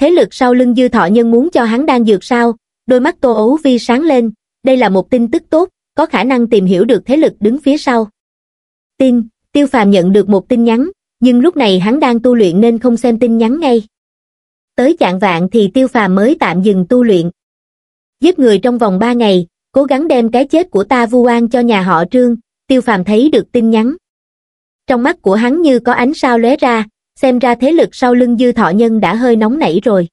Thế lực sau lưng dư thọ nhân muốn cho hắn đan dược sao, đôi mắt tô ấu vi sáng lên, đây là một tin tức tốt, có khả năng tìm hiểu được thế lực đứng phía sau. Tin, Tiêu Phàm nhận được một tin nhắn, nhưng lúc này hắn đang tu luyện nên không xem tin nhắn ngay. Tới chạng vạn thì Tiêu Phàm mới tạm dừng tu luyện. Giết người trong vòng 3 ngày, cố gắng đem cái chết của ta vu oan cho nhà họ Trương, Tiêu Phàm thấy được tin nhắn. Trong mắt của hắn như có ánh sao lóe ra, xem ra thế lực sau lưng dư thọ nhân đã hơi nóng nảy rồi.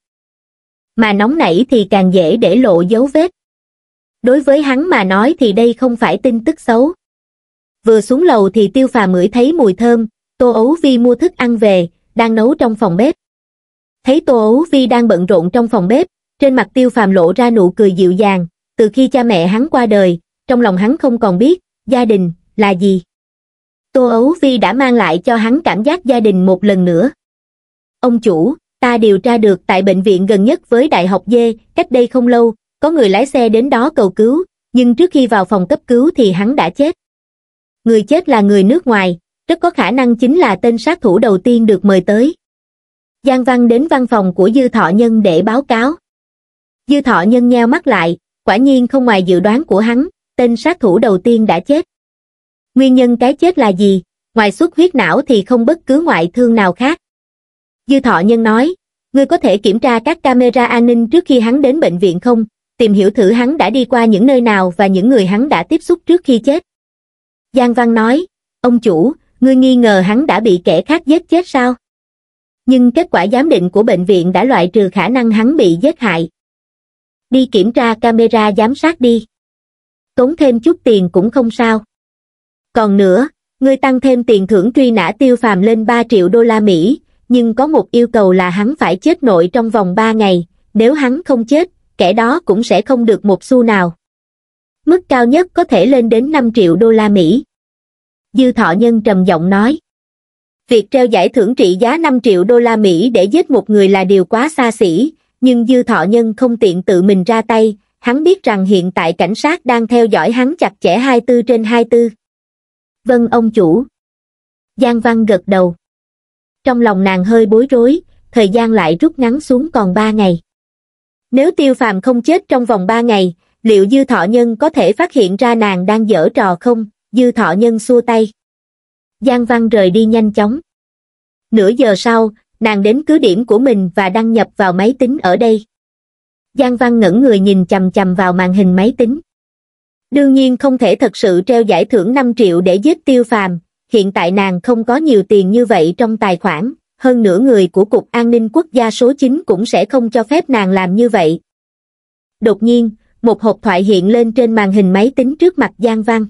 Mà nóng nảy thì càng dễ để lộ dấu vết đối với hắn mà nói thì đây không phải tin tức xấu. Vừa xuống lầu thì tiêu phà ngửi thấy mùi thơm, Tô Ấu Vi mua thức ăn về, đang nấu trong phòng bếp. Thấy Tô Ấu Vi đang bận rộn trong phòng bếp, trên mặt tiêu phàm lộ ra nụ cười dịu dàng, từ khi cha mẹ hắn qua đời, trong lòng hắn không còn biết, gia đình, là gì. Tô Ấu Vi đã mang lại cho hắn cảm giác gia đình một lần nữa. Ông chủ, ta điều tra được tại bệnh viện gần nhất với Đại học Dê, cách đây không lâu, có người lái xe đến đó cầu cứu, nhưng trước khi vào phòng cấp cứu thì hắn đã chết. Người chết là người nước ngoài, rất có khả năng chính là tên sát thủ đầu tiên được mời tới. Giang Văn đến văn phòng của Dư Thọ Nhân để báo cáo. Dư Thọ Nhân nheo mắt lại, quả nhiên không ngoài dự đoán của hắn, tên sát thủ đầu tiên đã chết. Nguyên nhân cái chết là gì? Ngoài xuất huyết não thì không bất cứ ngoại thương nào khác. Dư Thọ Nhân nói, ngươi có thể kiểm tra các camera an ninh trước khi hắn đến bệnh viện không? tìm hiểu thử hắn đã đi qua những nơi nào và những người hắn đã tiếp xúc trước khi chết. Giang Văn nói, ông chủ, ngươi nghi ngờ hắn đã bị kẻ khác giết chết sao? Nhưng kết quả giám định của bệnh viện đã loại trừ khả năng hắn bị giết hại. Đi kiểm tra camera giám sát đi. Tốn thêm chút tiền cũng không sao. Còn nữa, ngươi tăng thêm tiền thưởng truy nã tiêu phàm lên 3 triệu đô la Mỹ, nhưng có một yêu cầu là hắn phải chết nội trong vòng 3 ngày, nếu hắn không chết, kẻ đó cũng sẽ không được một xu nào. Mức cao nhất có thể lên đến 5 triệu đô la Mỹ. Dư thọ nhân trầm giọng nói. Việc treo giải thưởng trị giá 5 triệu đô la Mỹ để giết một người là điều quá xa xỉ, nhưng dư thọ nhân không tiện tự mình ra tay, hắn biết rằng hiện tại cảnh sát đang theo dõi hắn chặt chẽ 24 trên 24. Vâng ông chủ. Giang Văn gật đầu. Trong lòng nàng hơi bối rối, thời gian lại rút ngắn xuống còn 3 ngày nếu tiêu phàm không chết trong vòng ba ngày liệu dư thọ nhân có thể phát hiện ra nàng đang dở trò không dư thọ nhân xua tay giang văn rời đi nhanh chóng nửa giờ sau nàng đến cứ điểm của mình và đăng nhập vào máy tính ở đây giang văn ngẩng người nhìn chầm chầm vào màn hình máy tính đương nhiên không thể thật sự treo giải thưởng năm triệu để giết tiêu phàm hiện tại nàng không có nhiều tiền như vậy trong tài khoản hơn nữa người của Cục An ninh Quốc gia số 9 cũng sẽ không cho phép nàng làm như vậy. Đột nhiên, một hộp thoại hiện lên trên màn hình máy tính trước mặt Giang Văn.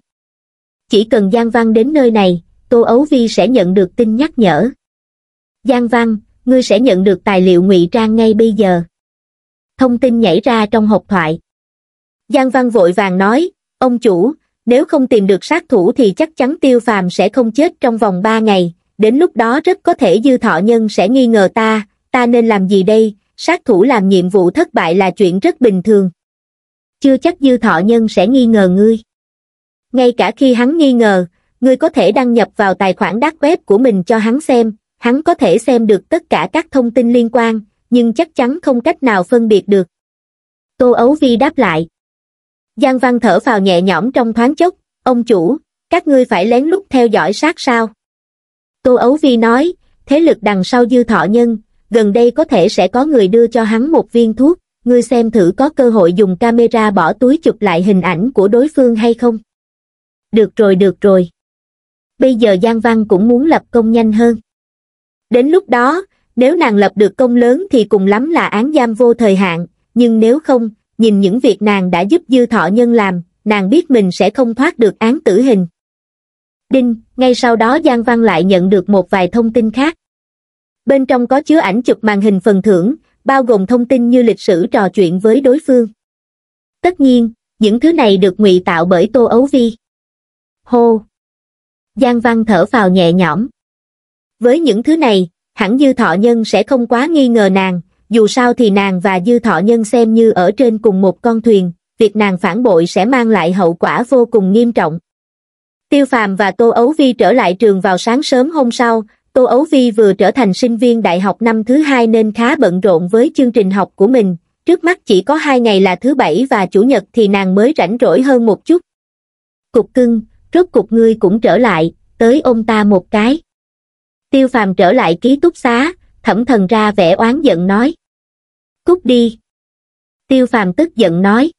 Chỉ cần Giang Văn đến nơi này, Tô Ấu Vi sẽ nhận được tin nhắc nhở. Giang Văn, ngươi sẽ nhận được tài liệu ngụy trang ngay bây giờ. Thông tin nhảy ra trong hộp thoại. Giang Văn vội vàng nói, ông chủ, nếu không tìm được sát thủ thì chắc chắn tiêu phàm sẽ không chết trong vòng 3 ngày đến lúc đó rất có thể dư thọ nhân sẽ nghi ngờ ta, ta nên làm gì đây, sát thủ làm nhiệm vụ thất bại là chuyện rất bình thường. Chưa chắc dư thọ nhân sẽ nghi ngờ ngươi. Ngay cả khi hắn nghi ngờ, ngươi có thể đăng nhập vào tài khoản đắc web của mình cho hắn xem, hắn có thể xem được tất cả các thông tin liên quan, nhưng chắc chắn không cách nào phân biệt được. Tô Ấu Vi đáp lại. Giang Văn thở vào nhẹ nhõm trong thoáng chốc, ông chủ, các ngươi phải lén lút theo dõi sát sao. Tô Ấu Vi nói, thế lực đằng sau dư thọ nhân, gần đây có thể sẽ có người đưa cho hắn một viên thuốc, ngươi xem thử có cơ hội dùng camera bỏ túi chụp lại hình ảnh của đối phương hay không. Được rồi được rồi. Bây giờ Giang Văn cũng muốn lập công nhanh hơn. Đến lúc đó, nếu nàng lập được công lớn thì cùng lắm là án giam vô thời hạn, nhưng nếu không, nhìn những việc nàng đã giúp dư thọ nhân làm, nàng biết mình sẽ không thoát được án tử hình. Đinh, ngay sau đó Giang Văn lại nhận được một vài thông tin khác. Bên trong có chứa ảnh chụp màn hình phần thưởng, bao gồm thông tin như lịch sử trò chuyện với đối phương. Tất nhiên, những thứ này được ngụy tạo bởi Tô Ấu Vi. Hô! Giang Văn thở vào nhẹ nhõm. Với những thứ này, hẳn Dư Thọ Nhân sẽ không quá nghi ngờ nàng, dù sao thì nàng và Dư Thọ Nhân xem như ở trên cùng một con thuyền, việc nàng phản bội sẽ mang lại hậu quả vô cùng nghiêm trọng. Tiêu Phàm và Tô Ấu Vi trở lại trường vào sáng sớm hôm sau, Tô Ấu Vi vừa trở thành sinh viên đại học năm thứ hai nên khá bận rộn với chương trình học của mình, trước mắt chỉ có hai ngày là thứ bảy và chủ nhật thì nàng mới rảnh rỗi hơn một chút. Cục cưng, rốt cục ngươi cũng trở lại, tới ôm ta một cái. Tiêu Phàm trở lại ký túc xá, thẩm thần ra vẻ oán giận nói. Cút đi. Tiêu Phàm tức giận nói.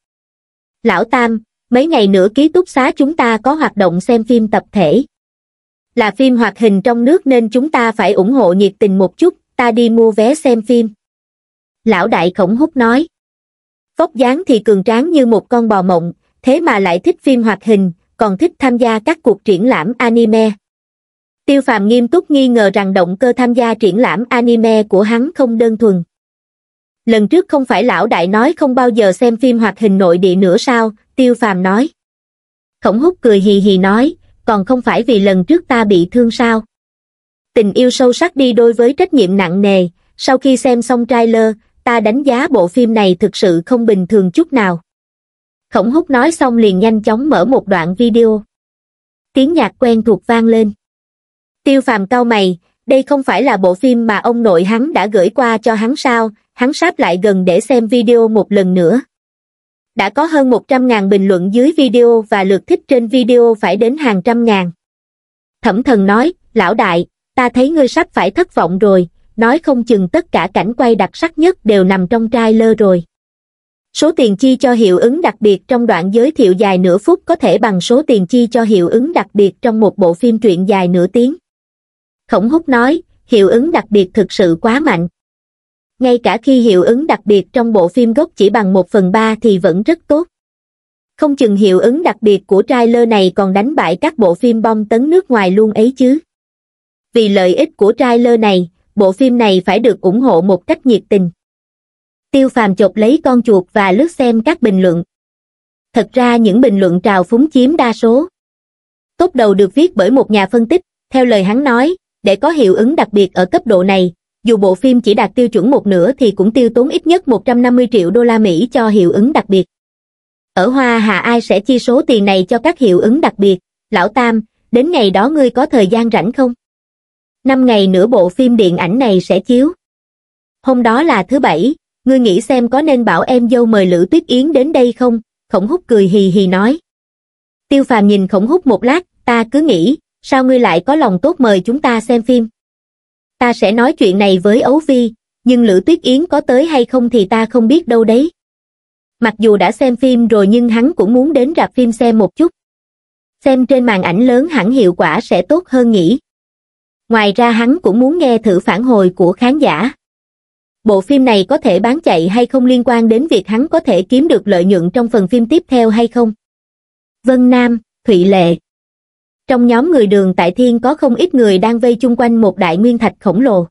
Lão Tam, mấy ngày nữa ký túc xá chúng ta có hoạt động xem phim tập thể là phim hoạt hình trong nước nên chúng ta phải ủng hộ nhiệt tình một chút ta đi mua vé xem phim lão đại khổng hút nói vóc dáng thì cường tráng như một con bò mộng thế mà lại thích phim hoạt hình còn thích tham gia các cuộc triển lãm anime tiêu phàm nghiêm túc nghi ngờ rằng động cơ tham gia triển lãm anime của hắn không đơn thuần lần trước không phải lão đại nói không bao giờ xem phim hoạt hình nội địa nữa sao tiêu phàm nói. Khổng hút cười hì hì nói, còn không phải vì lần trước ta bị thương sao. Tình yêu sâu sắc đi đôi với trách nhiệm nặng nề, sau khi xem xong trailer, ta đánh giá bộ phim này thực sự không bình thường chút nào. Khổng hút nói xong liền nhanh chóng mở một đoạn video. Tiếng nhạc quen thuộc vang lên. Tiêu phàm cau mày, đây không phải là bộ phim mà ông nội hắn đã gửi qua cho hắn sao, hắn sáp lại gần để xem video một lần nữa đã có hơn 100.000 bình luận dưới video và lượt thích trên video phải đến hàng trăm ngàn. Thẩm thần nói, lão đại, ta thấy ngươi sắp phải thất vọng rồi, nói không chừng tất cả cảnh quay đặc sắc nhất đều nằm trong trai lơ rồi. Số tiền chi cho hiệu ứng đặc biệt trong đoạn giới thiệu dài nửa phút có thể bằng số tiền chi cho hiệu ứng đặc biệt trong một bộ phim truyện dài nửa tiếng. Khổng hút nói, hiệu ứng đặc biệt thực sự quá mạnh ngay cả khi hiệu ứng đặc biệt trong bộ phim gốc chỉ bằng một phần ba thì vẫn rất tốt không chừng hiệu ứng đặc biệt của trailer này còn đánh bại các bộ phim bom tấn nước ngoài luôn ấy chứ vì lợi ích của trailer này bộ phim này phải được ủng hộ một cách nhiệt tình tiêu phàm chộp lấy con chuột và lướt xem các bình luận thật ra những bình luận trào phúng chiếm đa số tốt đầu được viết bởi một nhà phân tích theo lời hắn nói để có hiệu ứng đặc biệt ở cấp độ này dù bộ phim chỉ đạt tiêu chuẩn một nửa thì cũng tiêu tốn ít nhất 150 triệu đô la Mỹ cho hiệu ứng đặc biệt. Ở Hoa Hạ ai sẽ chi số tiền này cho các hiệu ứng đặc biệt? Lão Tam, đến ngày đó ngươi có thời gian rảnh không? Năm ngày nữa bộ phim điện ảnh này sẽ chiếu. Hôm đó là thứ bảy, ngươi nghĩ xem có nên bảo em dâu mời Lữ Tuyết Yến đến đây không? Khổng hút cười hì hì nói. Tiêu Phàm nhìn khổng hút một lát, ta cứ nghĩ, sao ngươi lại có lòng tốt mời chúng ta xem phim? ta sẽ nói chuyện này với ấu vi nhưng lữ tuyết yến có tới hay không thì ta không biết đâu đấy mặc dù đã xem phim rồi nhưng hắn cũng muốn đến rạp phim xem một chút xem trên màn ảnh lớn hẳn hiệu quả sẽ tốt hơn nhỉ ngoài ra hắn cũng muốn nghe thử phản hồi của khán giả bộ phim này có thể bán chạy hay không liên quan đến việc hắn có thể kiếm được lợi nhuận trong phần phim tiếp theo hay không vân nam thụy lệ trong nhóm người đường tại thiên có không ít người đang vây chung quanh một đại nguyên thạch khổng lồ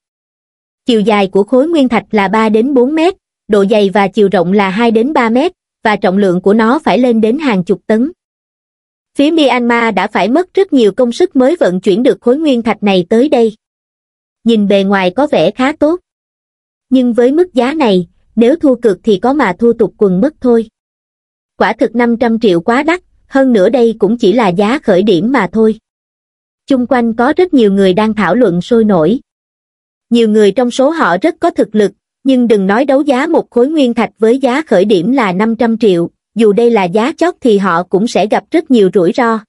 chiều dài của khối nguyên thạch là ba đến bốn mét độ dày và chiều rộng là hai đến ba mét và trọng lượng của nó phải lên đến hàng chục tấn phía myanmar đã phải mất rất nhiều công sức mới vận chuyển được khối nguyên thạch này tới đây nhìn bề ngoài có vẻ khá tốt nhưng với mức giá này nếu thua cược thì có mà thua tục quần mất thôi quả thực 500 triệu quá đắt hơn nữa đây cũng chỉ là giá khởi điểm mà thôi. Chung quanh có rất nhiều người đang thảo luận sôi nổi. Nhiều người trong số họ rất có thực lực, nhưng đừng nói đấu giá một khối nguyên thạch với giá khởi điểm là 500 triệu, dù đây là giá chót thì họ cũng sẽ gặp rất nhiều rủi ro.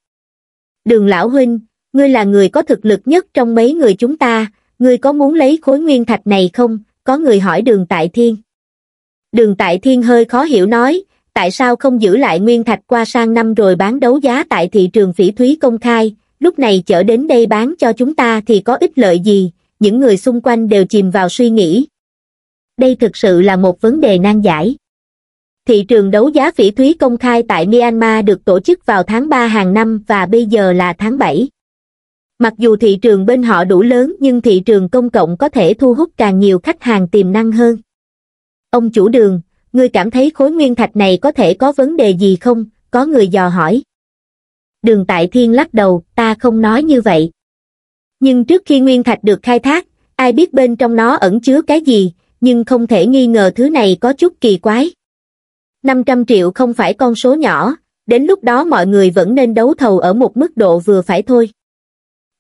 Đường lão huynh, ngươi là người có thực lực nhất trong mấy người chúng ta, ngươi có muốn lấy khối nguyên thạch này không? Có người hỏi đường tại thiên. Đường tại thiên hơi khó hiểu nói, tại sao không giữ lại nguyên thạch qua sang năm rồi bán đấu giá tại thị trường phỉ thúy công khai, lúc này chở đến đây bán cho chúng ta thì có ích lợi gì, những người xung quanh đều chìm vào suy nghĩ. Đây thực sự là một vấn đề nan giải. Thị trường đấu giá phỉ thúy công khai tại Myanmar được tổ chức vào tháng 3 hàng năm và bây giờ là tháng 7. Mặc dù thị trường bên họ đủ lớn nhưng thị trường công cộng có thể thu hút càng nhiều khách hàng tiềm năng hơn. Ông chủ đường, ngươi cảm thấy khối nguyên thạch này có thể có vấn đề gì không, có người dò hỏi. Đường Tại Thiên lắc đầu, ta không nói như vậy. Nhưng trước khi nguyên thạch được khai thác, ai biết bên trong nó ẩn chứa cái gì, nhưng không thể nghi ngờ thứ này có chút kỳ quái. 500 triệu không phải con số nhỏ, đến lúc đó mọi người vẫn nên đấu thầu ở một mức độ vừa phải thôi.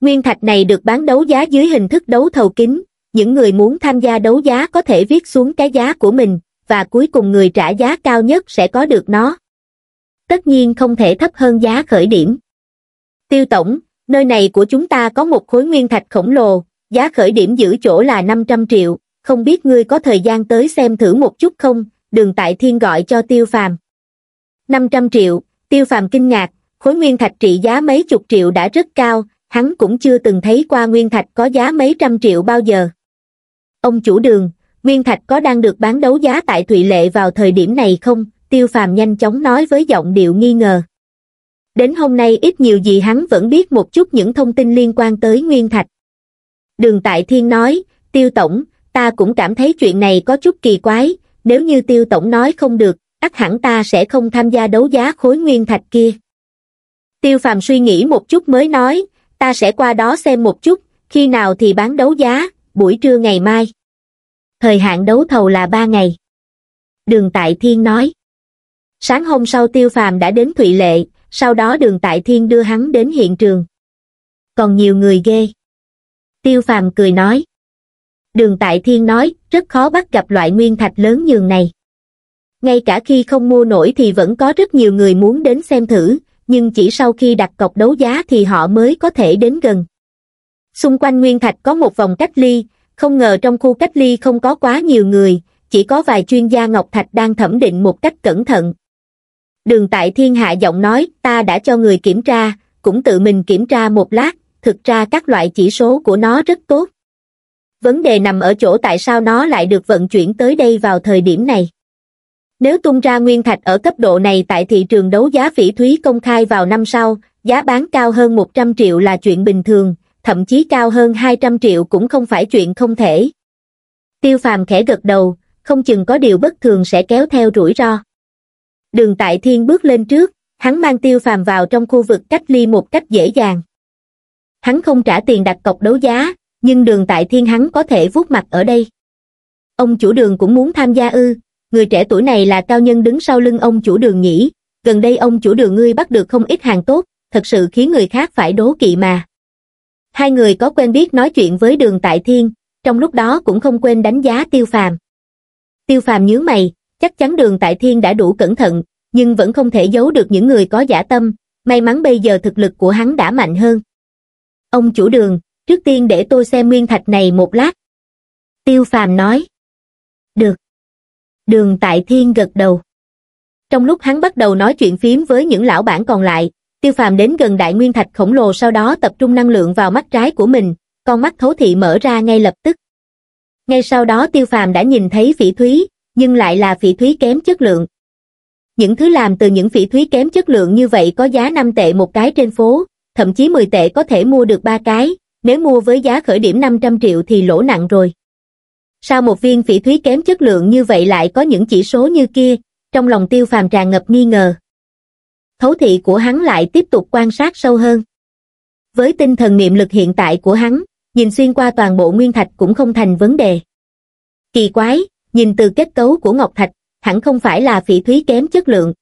Nguyên thạch này được bán đấu giá dưới hình thức đấu thầu kín, những người muốn tham gia đấu giá có thể viết xuống cái giá của mình, và cuối cùng người trả giá cao nhất sẽ có được nó. Tất nhiên không thể thấp hơn giá khởi điểm. Tiêu tổng, nơi này của chúng ta có một khối nguyên thạch khổng lồ, giá khởi điểm giữ chỗ là 500 triệu, không biết ngươi có thời gian tới xem thử một chút không, đường tại thiên gọi cho tiêu phàm. 500 triệu, tiêu phàm kinh ngạc, khối nguyên thạch trị giá mấy chục triệu đã rất cao, hắn cũng chưa từng thấy qua nguyên thạch có giá mấy trăm triệu bao giờ. Ông chủ đường, nguyên thạch có đang được bán đấu giá tại Thụy Lệ vào thời điểm này không? Tiêu Phàm nhanh chóng nói với giọng điệu nghi ngờ. Đến hôm nay ít nhiều gì hắn vẫn biết một chút những thông tin liên quan tới nguyên thạch. Đường Tại Thiên nói, Tiêu Tổng, ta cũng cảm thấy chuyện này có chút kỳ quái, nếu như Tiêu Tổng nói không được, ắt hẳn ta sẽ không tham gia đấu giá khối nguyên thạch kia. Tiêu Phàm suy nghĩ một chút mới nói, ta sẽ qua đó xem một chút, khi nào thì bán đấu giá, buổi trưa ngày mai thời hạn đấu thầu là ba ngày. Đường Tại Thiên nói. Sáng hôm sau Tiêu Phàm đã đến Thụy Lệ, sau đó đường Tại Thiên đưa hắn đến hiện trường. Còn nhiều người ghê. Tiêu Phàm cười nói. Đường Tại Thiên nói, rất khó bắt gặp loại nguyên thạch lớn nhường này. Ngay cả khi không mua nổi thì vẫn có rất nhiều người muốn đến xem thử, nhưng chỉ sau khi đặt cọc đấu giá thì họ mới có thể đến gần. Xung quanh nguyên thạch có một vòng cách ly, không ngờ trong khu cách ly không có quá nhiều người chỉ có vài chuyên gia ngọc thạch đang thẩm định một cách cẩn thận đường tại thiên hạ giọng nói ta đã cho người kiểm tra cũng tự mình kiểm tra một lát thực ra các loại chỉ số của nó rất tốt vấn đề nằm ở chỗ tại sao nó lại được vận chuyển tới đây vào thời điểm này nếu tung ra nguyên thạch ở cấp độ này tại thị trường đấu giá phỉ thúy công khai vào năm sau giá bán cao hơn 100 triệu là chuyện bình thường thậm chí cao hơn 200 triệu cũng không phải chuyện không thể. Tiêu phàm khẽ gật đầu, không chừng có điều bất thường sẽ kéo theo rủi ro. Đường tại thiên bước lên trước, hắn mang tiêu phàm vào trong khu vực cách ly một cách dễ dàng. Hắn không trả tiền đặt cọc đấu giá, nhưng đường tại thiên hắn có thể vuốt mặt ở đây. Ông chủ đường cũng muốn tham gia ư, người trẻ tuổi này là cao nhân đứng sau lưng ông chủ đường nhỉ, gần đây ông chủ đường ngươi bắt được không ít hàng tốt, thật sự khiến người khác phải đố kỵ mà hai người có quen biết nói chuyện với đường tại thiên trong lúc đó cũng không quên đánh giá tiêu phàm tiêu phàm nhướng mày chắc chắn đường tại thiên đã đủ cẩn thận nhưng vẫn không thể giấu được những người có giả tâm may mắn bây giờ thực lực của hắn đã mạnh hơn ông chủ đường trước tiên để tôi xem nguyên thạch này một lát tiêu phàm nói được đường tại thiên gật đầu trong lúc hắn bắt đầu nói chuyện phím với những lão bản còn lại Tiêu phàm đến gần đại nguyên thạch khổng lồ sau đó tập trung năng lượng vào mắt trái của mình, con mắt thấu thị mở ra ngay lập tức. Ngay sau đó tiêu phàm đã nhìn thấy phỉ thúy, nhưng lại là phỉ thúy kém chất lượng. Những thứ làm từ những phỉ thúy kém chất lượng như vậy có giá 5 tệ một cái trên phố, thậm chí 10 tệ có thể mua được 3 cái, nếu mua với giá khởi điểm 500 triệu thì lỗ nặng rồi. Sao một viên phỉ thúy kém chất lượng như vậy lại có những chỉ số như kia, trong lòng tiêu phàm tràn ngập nghi ngờ thấu thị của hắn lại tiếp tục quan sát sâu hơn. Với tinh thần niệm lực hiện tại của hắn, nhìn xuyên qua toàn bộ nguyên thạch cũng không thành vấn đề. Kỳ quái, nhìn từ kết cấu của ngọc thạch, hẳn không phải là phỉ thúy kém chất lượng.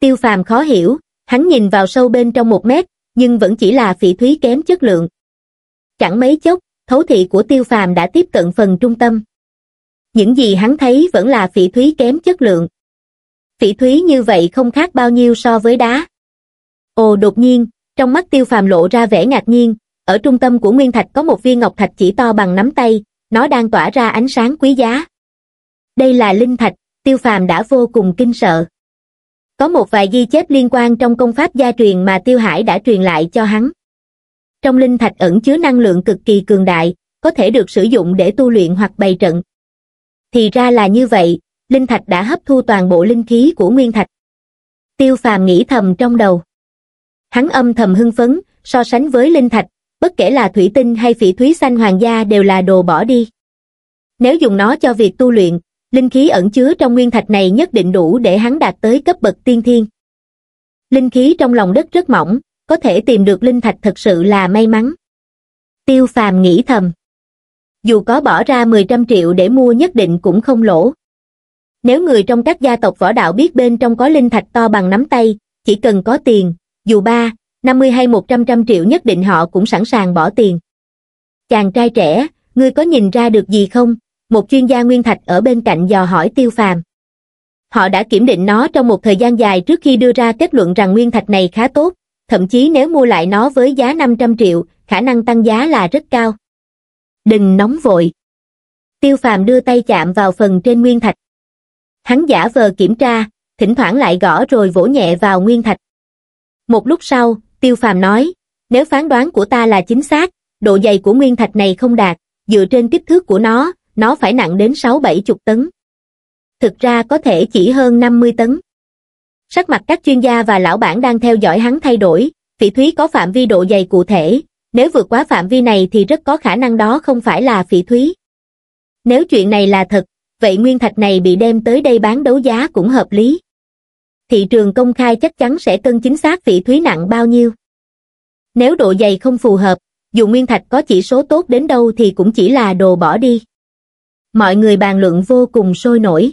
Tiêu phàm khó hiểu, hắn nhìn vào sâu bên trong một mét, nhưng vẫn chỉ là phỉ thúy kém chất lượng. Chẳng mấy chốc, thấu thị của tiêu phàm đã tiếp cận phần trung tâm. Những gì hắn thấy vẫn là phỉ thúy kém chất lượng phỉ thúy như vậy không khác bao nhiêu so với đá. Ồ đột nhiên, trong mắt tiêu phàm lộ ra vẻ ngạc nhiên, ở trung tâm của nguyên thạch có một viên ngọc thạch chỉ to bằng nắm tay, nó đang tỏa ra ánh sáng quý giá. Đây là linh thạch, tiêu phàm đã vô cùng kinh sợ. Có một vài ghi chép liên quan trong công pháp gia truyền mà Tiêu Hải đã truyền lại cho hắn. Trong linh thạch ẩn chứa năng lượng cực kỳ cường đại, có thể được sử dụng để tu luyện hoặc bày trận. Thì ra là như vậy, linh thạch đã hấp thu toàn bộ linh khí của nguyên thạch tiêu phàm nghĩ thầm trong đầu hắn âm thầm hưng phấn so sánh với linh thạch bất kể là thủy tinh hay phỉ thúy xanh hoàng gia đều là đồ bỏ đi nếu dùng nó cho việc tu luyện linh khí ẩn chứa trong nguyên thạch này nhất định đủ để hắn đạt tới cấp bậc tiên thiên linh khí trong lòng đất rất mỏng có thể tìm được linh thạch thật sự là may mắn tiêu phàm nghĩ thầm dù có bỏ ra 10 trăm triệu để mua nhất định cũng không lỗ nếu người trong các gia tộc võ đạo biết bên trong có linh thạch to bằng nắm tay chỉ cần có tiền dù ba năm mươi hay một trăm trăm triệu nhất định họ cũng sẵn sàng bỏ tiền chàng trai trẻ ngươi có nhìn ra được gì không một chuyên gia nguyên thạch ở bên cạnh dò hỏi tiêu phàm họ đã kiểm định nó trong một thời gian dài trước khi đưa ra kết luận rằng nguyên thạch này khá tốt thậm chí nếu mua lại nó với giá 500 triệu, khả năng tăng giá là rất cao. Đừng nóng vội. Tiêu phàm đưa tay chạm vào phần trên nguyên thạch hắn giả vờ kiểm tra, thỉnh thoảng lại gõ rồi vỗ nhẹ vào nguyên thạch. Một lúc sau, Tiêu Phàm nói, nếu phán đoán của ta là chính xác, độ dày của nguyên thạch này không đạt, dựa trên kích thước của nó, nó phải nặng đến 6-70 tấn. Thực ra có thể chỉ hơn 50 tấn. Sắc mặt các chuyên gia và lão bản đang theo dõi hắn thay đổi, phỉ thúy có phạm vi độ dày cụ thể, nếu vượt quá phạm vi này thì rất có khả năng đó không phải là phỉ thúy. Nếu chuyện này là thật, vậy nguyên thạch này bị đem tới đây bán đấu giá cũng hợp lý. Thị trường công khai chắc chắn sẽ cân chính xác vị thúy nặng bao nhiêu. Nếu độ dày không phù hợp, dù nguyên thạch có chỉ số tốt đến đâu thì cũng chỉ là đồ bỏ đi. Mọi người bàn luận vô cùng sôi nổi.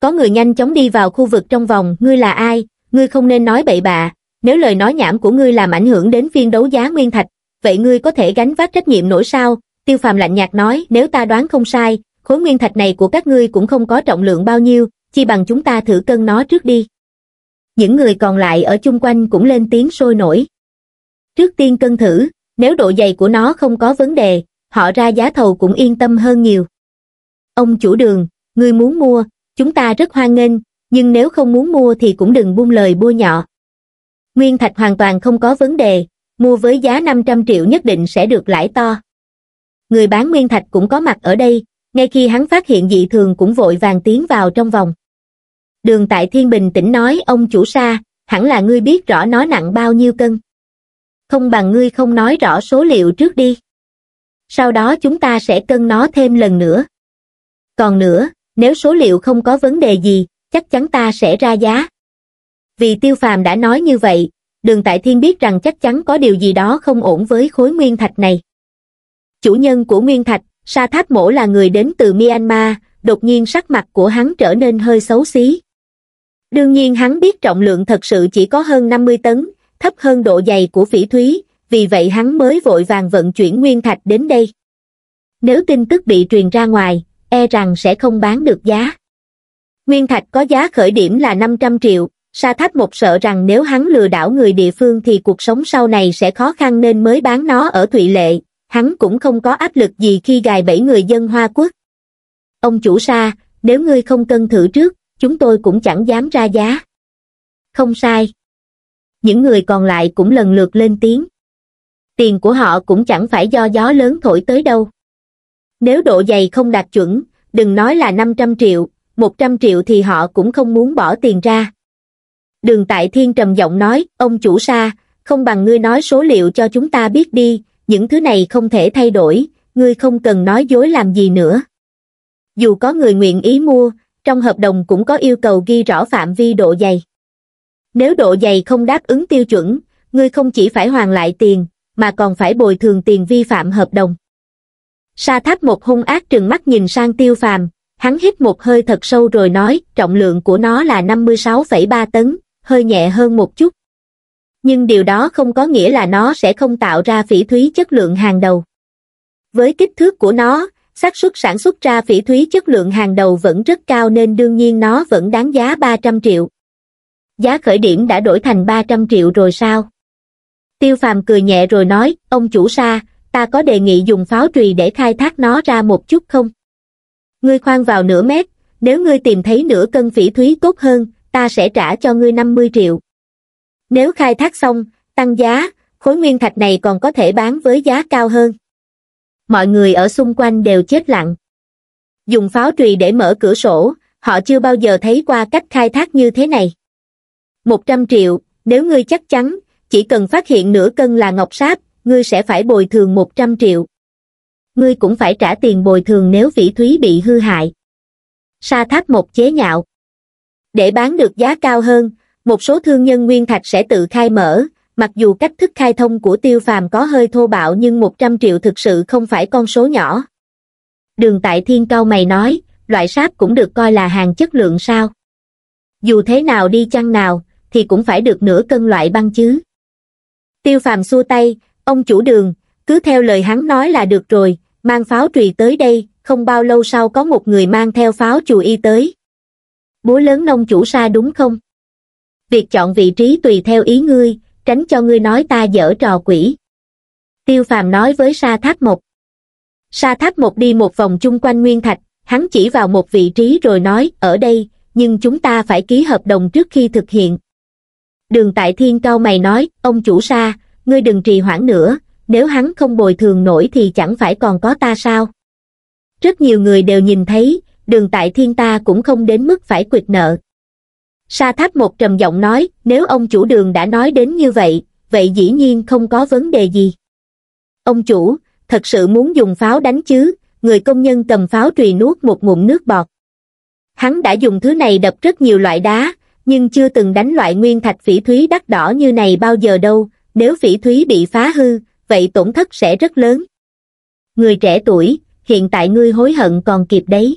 Có người nhanh chóng đi vào khu vực trong vòng, ngươi là ai, ngươi không nên nói bậy bạ, nếu lời nói nhảm của ngươi làm ảnh hưởng đến phiên đấu giá nguyên thạch, vậy ngươi có thể gánh vác trách nhiệm nổi sao? Tiêu Phàm lạnh nhạt nói, nếu ta đoán không sai, khối nguyên thạch này của các ngươi cũng không có trọng lượng bao nhiêu, chi bằng chúng ta thử cân nó trước đi. Những người còn lại ở chung quanh cũng lên tiếng sôi nổi. Trước tiên cân thử, nếu độ dày của nó không có vấn đề, họ ra giá thầu cũng yên tâm hơn nhiều. Ông chủ đường, ngươi muốn mua, chúng ta rất hoan nghênh, nhưng nếu không muốn mua thì cũng đừng buông lời bôi nhọ. Nguyên thạch hoàn toàn không có vấn đề, mua với giá 500 triệu nhất định sẽ được lãi to. Người bán nguyên thạch cũng có mặt ở đây, ngay khi hắn phát hiện dị thường cũng vội vàng tiến vào trong vòng. Đường tại thiên bình tĩnh nói ông chủ sa, hẳn là ngươi biết rõ nó nặng bao nhiêu cân. Không bằng ngươi không nói rõ số liệu trước đi. Sau đó chúng ta sẽ cân nó thêm lần nữa. Còn nữa, nếu số liệu không có vấn đề gì, chắc chắn ta sẽ ra giá. Vì tiêu phàm đã nói như vậy, đường tại thiên biết rằng chắc chắn có điều gì đó không ổn với khối nguyên thạch này. Chủ nhân của nguyên thạch Sa Thác Mổ là người đến từ Myanmar, đột nhiên sắc mặt của hắn trở nên hơi xấu xí. Đương nhiên hắn biết trọng lượng thật sự chỉ có hơn 50 tấn, thấp hơn độ dày của phỉ thúy, vì vậy hắn mới vội vàng vận chuyển nguyên thạch đến đây. Nếu tin tức bị truyền ra ngoài, e rằng sẽ không bán được giá. Nguyên thạch có giá khởi điểm là 500 triệu, Sa Tháp một sợ rằng nếu hắn lừa đảo người địa phương thì cuộc sống sau này sẽ khó khăn nên mới bán nó ở Thụy Lệ, hắn cũng không có áp lực gì khi gài bẫy người dân hoa quốc ông chủ sa nếu ngươi không cân thử trước chúng tôi cũng chẳng dám ra giá không sai những người còn lại cũng lần lượt lên tiếng tiền của họ cũng chẳng phải do gió lớn thổi tới đâu nếu độ dày không đạt chuẩn đừng nói là năm trăm triệu một trăm triệu thì họ cũng không muốn bỏ tiền ra đường tại thiên trầm giọng nói ông chủ sa không bằng ngươi nói số liệu cho chúng ta biết đi những thứ này không thể thay đổi, ngươi không cần nói dối làm gì nữa. Dù có người nguyện ý mua, trong hợp đồng cũng có yêu cầu ghi rõ phạm vi độ dày. Nếu độ dày không đáp ứng tiêu chuẩn, ngươi không chỉ phải hoàn lại tiền, mà còn phải bồi thường tiền vi phạm hợp đồng. Sa tháp một hung ác trừng mắt nhìn sang tiêu phàm, hắn hít một hơi thật sâu rồi nói trọng lượng của nó là 56,3 tấn, hơi nhẹ hơn một chút nhưng điều đó không có nghĩa là nó sẽ không tạo ra phỉ thúy chất lượng hàng đầu. Với kích thước của nó, xác suất sản xuất ra phỉ thúy chất lượng hàng đầu vẫn rất cao nên đương nhiên nó vẫn đáng giá 300 triệu. Giá khởi điểm đã đổi thành 300 triệu rồi sao? Tiêu phàm cười nhẹ rồi nói, ông chủ sa, ta có đề nghị dùng pháo trùy để khai thác nó ra một chút không? Ngươi khoan vào nửa mét, nếu ngươi tìm thấy nửa cân phỉ thúy tốt hơn, ta sẽ trả cho ngươi 50 triệu. Nếu khai thác xong, tăng giá, khối nguyên thạch này còn có thể bán với giá cao hơn. Mọi người ở xung quanh đều chết lặng. Dùng pháo trùy để mở cửa sổ, họ chưa bao giờ thấy qua cách khai thác như thế này. 100 triệu, nếu ngươi chắc chắn, chỉ cần phát hiện nửa cân là ngọc sáp, ngươi sẽ phải bồi thường 100 triệu. Ngươi cũng phải trả tiền bồi thường nếu vĩ thúy bị hư hại. Sa tháp một chế nhạo. Để bán được giá cao hơn, một số thương nhân nguyên thạch sẽ tự khai mở, mặc dù cách thức khai thông của tiêu phàm có hơi thô bạo nhưng 100 triệu thực sự không phải con số nhỏ. Đường tại thiên cao mày nói, loại sáp cũng được coi là hàng chất lượng sao. Dù thế nào đi chăng nào, thì cũng phải được nửa cân loại băng chứ. Tiêu phàm xua tay, ông chủ đường, cứ theo lời hắn nói là được rồi, mang pháo trùy tới đây, không bao lâu sau có một người mang theo pháo chùi y tới. Búa lớn nông chủ xa đúng không? việc chọn vị trí tùy theo ý ngươi tránh cho ngươi nói ta dở trò quỷ tiêu phàm nói với sa tháp một sa tháp một đi một vòng chung quanh nguyên thạch hắn chỉ vào một vị trí rồi nói ở đây nhưng chúng ta phải ký hợp đồng trước khi thực hiện đường tại thiên cao mày nói ông chủ sa ngươi đừng trì hoãn nữa nếu hắn không bồi thường nổi thì chẳng phải còn có ta sao rất nhiều người đều nhìn thấy đường tại thiên ta cũng không đến mức phải quyệt nợ Sa tháp một trầm giọng nói, nếu ông chủ đường đã nói đến như vậy, vậy dĩ nhiên không có vấn đề gì. Ông chủ, thật sự muốn dùng pháo đánh chứ, người công nhân cầm pháo trùy nuốt một ngụm nước bọt. Hắn đã dùng thứ này đập rất nhiều loại đá, nhưng chưa từng đánh loại nguyên thạch phỉ thúy đắt đỏ như này bao giờ đâu, nếu phỉ thúy bị phá hư, vậy tổn thất sẽ rất lớn. Người trẻ tuổi, hiện tại ngươi hối hận còn kịp đấy.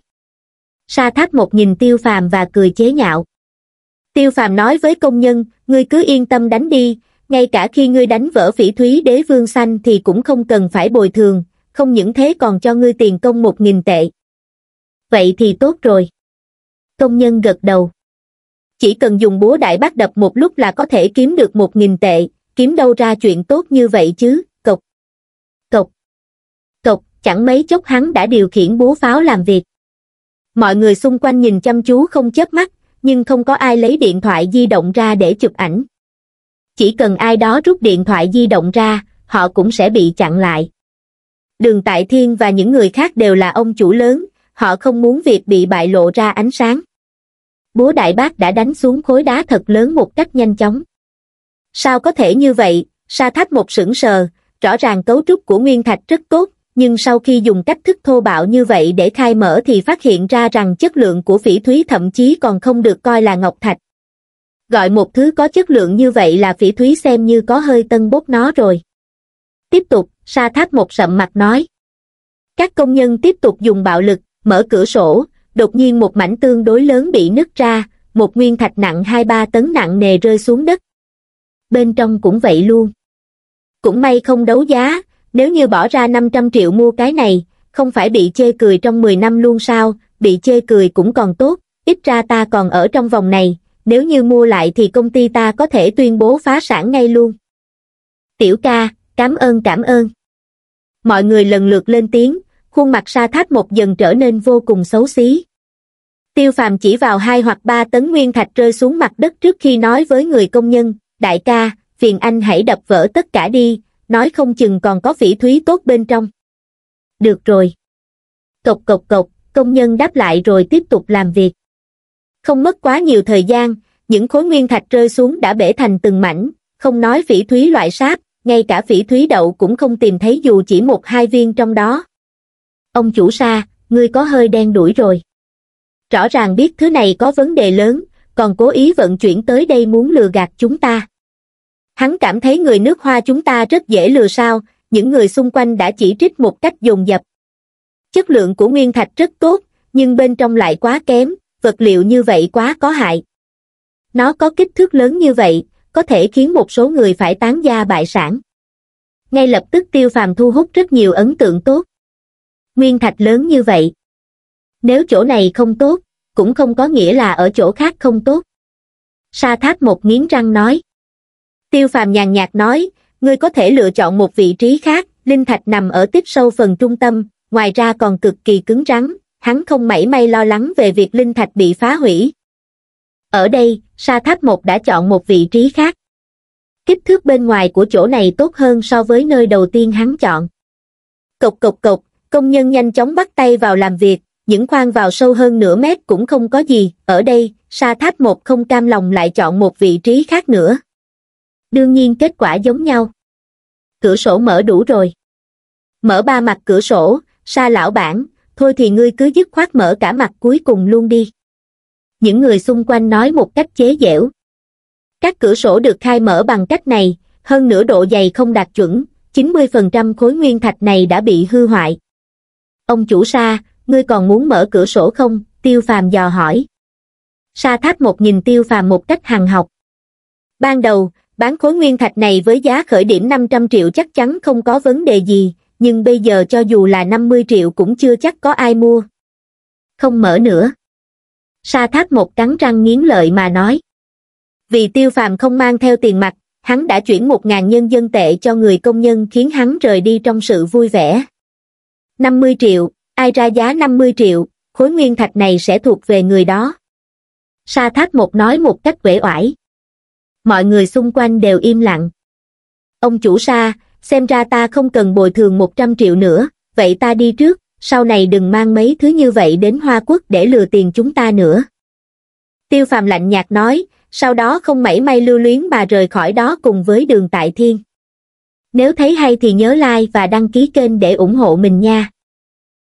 Sa tháp một nhìn tiêu phàm và cười chế nhạo tiêu phàm nói với công nhân ngươi cứ yên tâm đánh đi ngay cả khi ngươi đánh vỡ phỉ thúy đế vương xanh thì cũng không cần phải bồi thường không những thế còn cho ngươi tiền công một nghìn tệ vậy thì tốt rồi công nhân gật đầu chỉ cần dùng búa đại bác đập một lúc là có thể kiếm được một nghìn tệ kiếm đâu ra chuyện tốt như vậy chứ cộc cộc cộc chẳng mấy chốc hắn đã điều khiển búa pháo làm việc mọi người xung quanh nhìn chăm chú không chớp mắt nhưng không có ai lấy điện thoại di động ra để chụp ảnh chỉ cần ai đó rút điện thoại di động ra họ cũng sẽ bị chặn lại đường tại thiên và những người khác đều là ông chủ lớn họ không muốn việc bị bại lộ ra ánh sáng búa đại bác đã đánh xuống khối đá thật lớn một cách nhanh chóng sao có thể như vậy sa thách một sững sờ rõ ràng cấu trúc của nguyên thạch rất tốt nhưng sau khi dùng cách thức thô bạo như vậy để khai mở thì phát hiện ra rằng chất lượng của phỉ thúy thậm chí còn không được coi là ngọc thạch. Gọi một thứ có chất lượng như vậy là phỉ thúy xem như có hơi tân bốt nó rồi. Tiếp tục, sa tháp một sậm mặt nói. Các công nhân tiếp tục dùng bạo lực, mở cửa sổ, đột nhiên một mảnh tương đối lớn bị nứt ra, một nguyên thạch nặng 2-3 tấn nặng nề rơi xuống đất. Bên trong cũng vậy luôn. Cũng may không đấu giá, nếu như bỏ ra 500 triệu mua cái này, không phải bị chê cười trong 10 năm luôn sao, bị chê cười cũng còn tốt, ít ra ta còn ở trong vòng này, nếu như mua lại thì công ty ta có thể tuyên bố phá sản ngay luôn. Tiểu ca, cảm ơn cảm ơn. Mọi người lần lượt lên tiếng, khuôn mặt sa tháp một dần trở nên vô cùng xấu xí. Tiêu phàm chỉ vào hai hoặc ba tấn nguyên thạch rơi xuống mặt đất trước khi nói với người công nhân, đại ca, phiền anh hãy đập vỡ tất cả đi, nói không chừng còn có phỉ thúy tốt bên trong. Được rồi. Cộc cộc cộc, công nhân đáp lại rồi tiếp tục làm việc. Không mất quá nhiều thời gian, những khối nguyên thạch rơi xuống đã bể thành từng mảnh, không nói phỉ thúy loại sáp, ngay cả phỉ thúy đậu cũng không tìm thấy dù chỉ một hai viên trong đó. Ông chủ sa, ngươi có hơi đen đuổi rồi. Rõ ràng biết thứ này có vấn đề lớn, còn cố ý vận chuyển tới đây muốn lừa gạt chúng ta. Hắn cảm thấy người nước hoa chúng ta rất dễ lừa sao, những người xung quanh đã chỉ trích một cách dồn dập. Chất lượng của nguyên thạch rất tốt, nhưng bên trong lại quá kém, vật liệu như vậy quá có hại. Nó có kích thước lớn như vậy, có thể khiến một số người phải tán gia bại sản. Ngay lập tức tiêu phàm thu hút rất nhiều ấn tượng tốt. Nguyên thạch lớn như vậy. Nếu chỗ này không tốt, cũng không có nghĩa là ở chỗ khác không tốt. Sa tháp một nghiến răng nói tiêu phàm nhàn nhạt nói ngươi có thể lựa chọn một vị trí khác linh thạch nằm ở tiếp sâu phần trung tâm ngoài ra còn cực kỳ cứng rắn hắn không mảy may lo lắng về việc linh thạch bị phá hủy ở đây sa tháp một đã chọn một vị trí khác kích thước bên ngoài của chỗ này tốt hơn so với nơi đầu tiên hắn chọn cộc cộc cộc công nhân nhanh chóng bắt tay vào làm việc những khoan vào sâu hơn nửa mét cũng không có gì ở đây sa tháp một không cam lòng lại chọn một vị trí khác nữa đương nhiên kết quả giống nhau cửa sổ mở đủ rồi mở ba mặt cửa sổ sa lão bản thôi thì ngươi cứ dứt khoát mở cả mặt cuối cùng luôn đi những người xung quanh nói một cách chế giễu các cửa sổ được khai mở bằng cách này hơn nửa độ dày không đạt chuẩn 90% khối nguyên thạch này đã bị hư hoại ông chủ sa ngươi còn muốn mở cửa sổ không tiêu phàm dò hỏi sa tháp một nhìn tiêu phàm một cách hằng học ban đầu bán khối nguyên thạch này với giá khởi điểm 500 triệu chắc chắn không có vấn đề gì, nhưng bây giờ cho dù là 50 triệu cũng chưa chắc có ai mua. Không mở nữa. Sa thác một cắn răng nghiến lợi mà nói. Vì tiêu phàm không mang theo tiền mặt, hắn đã chuyển 1.000 nhân dân tệ cho người công nhân khiến hắn rời đi trong sự vui vẻ. 50 triệu, ai ra giá 50 triệu, khối nguyên thạch này sẽ thuộc về người đó. Sa thác một nói một cách quể oải mọi người xung quanh đều im lặng. Ông chủ Sa, xem ra ta không cần bồi thường 100 triệu nữa, vậy ta đi trước, sau này đừng mang mấy thứ như vậy đến Hoa Quốc để lừa tiền chúng ta nữa. Tiêu Phàm lạnh nhạt nói, sau đó không mảy may lưu luyến bà rời khỏi đó cùng với đường Tại Thiên. Nếu thấy hay thì nhớ like và đăng ký kênh để ủng hộ mình nha.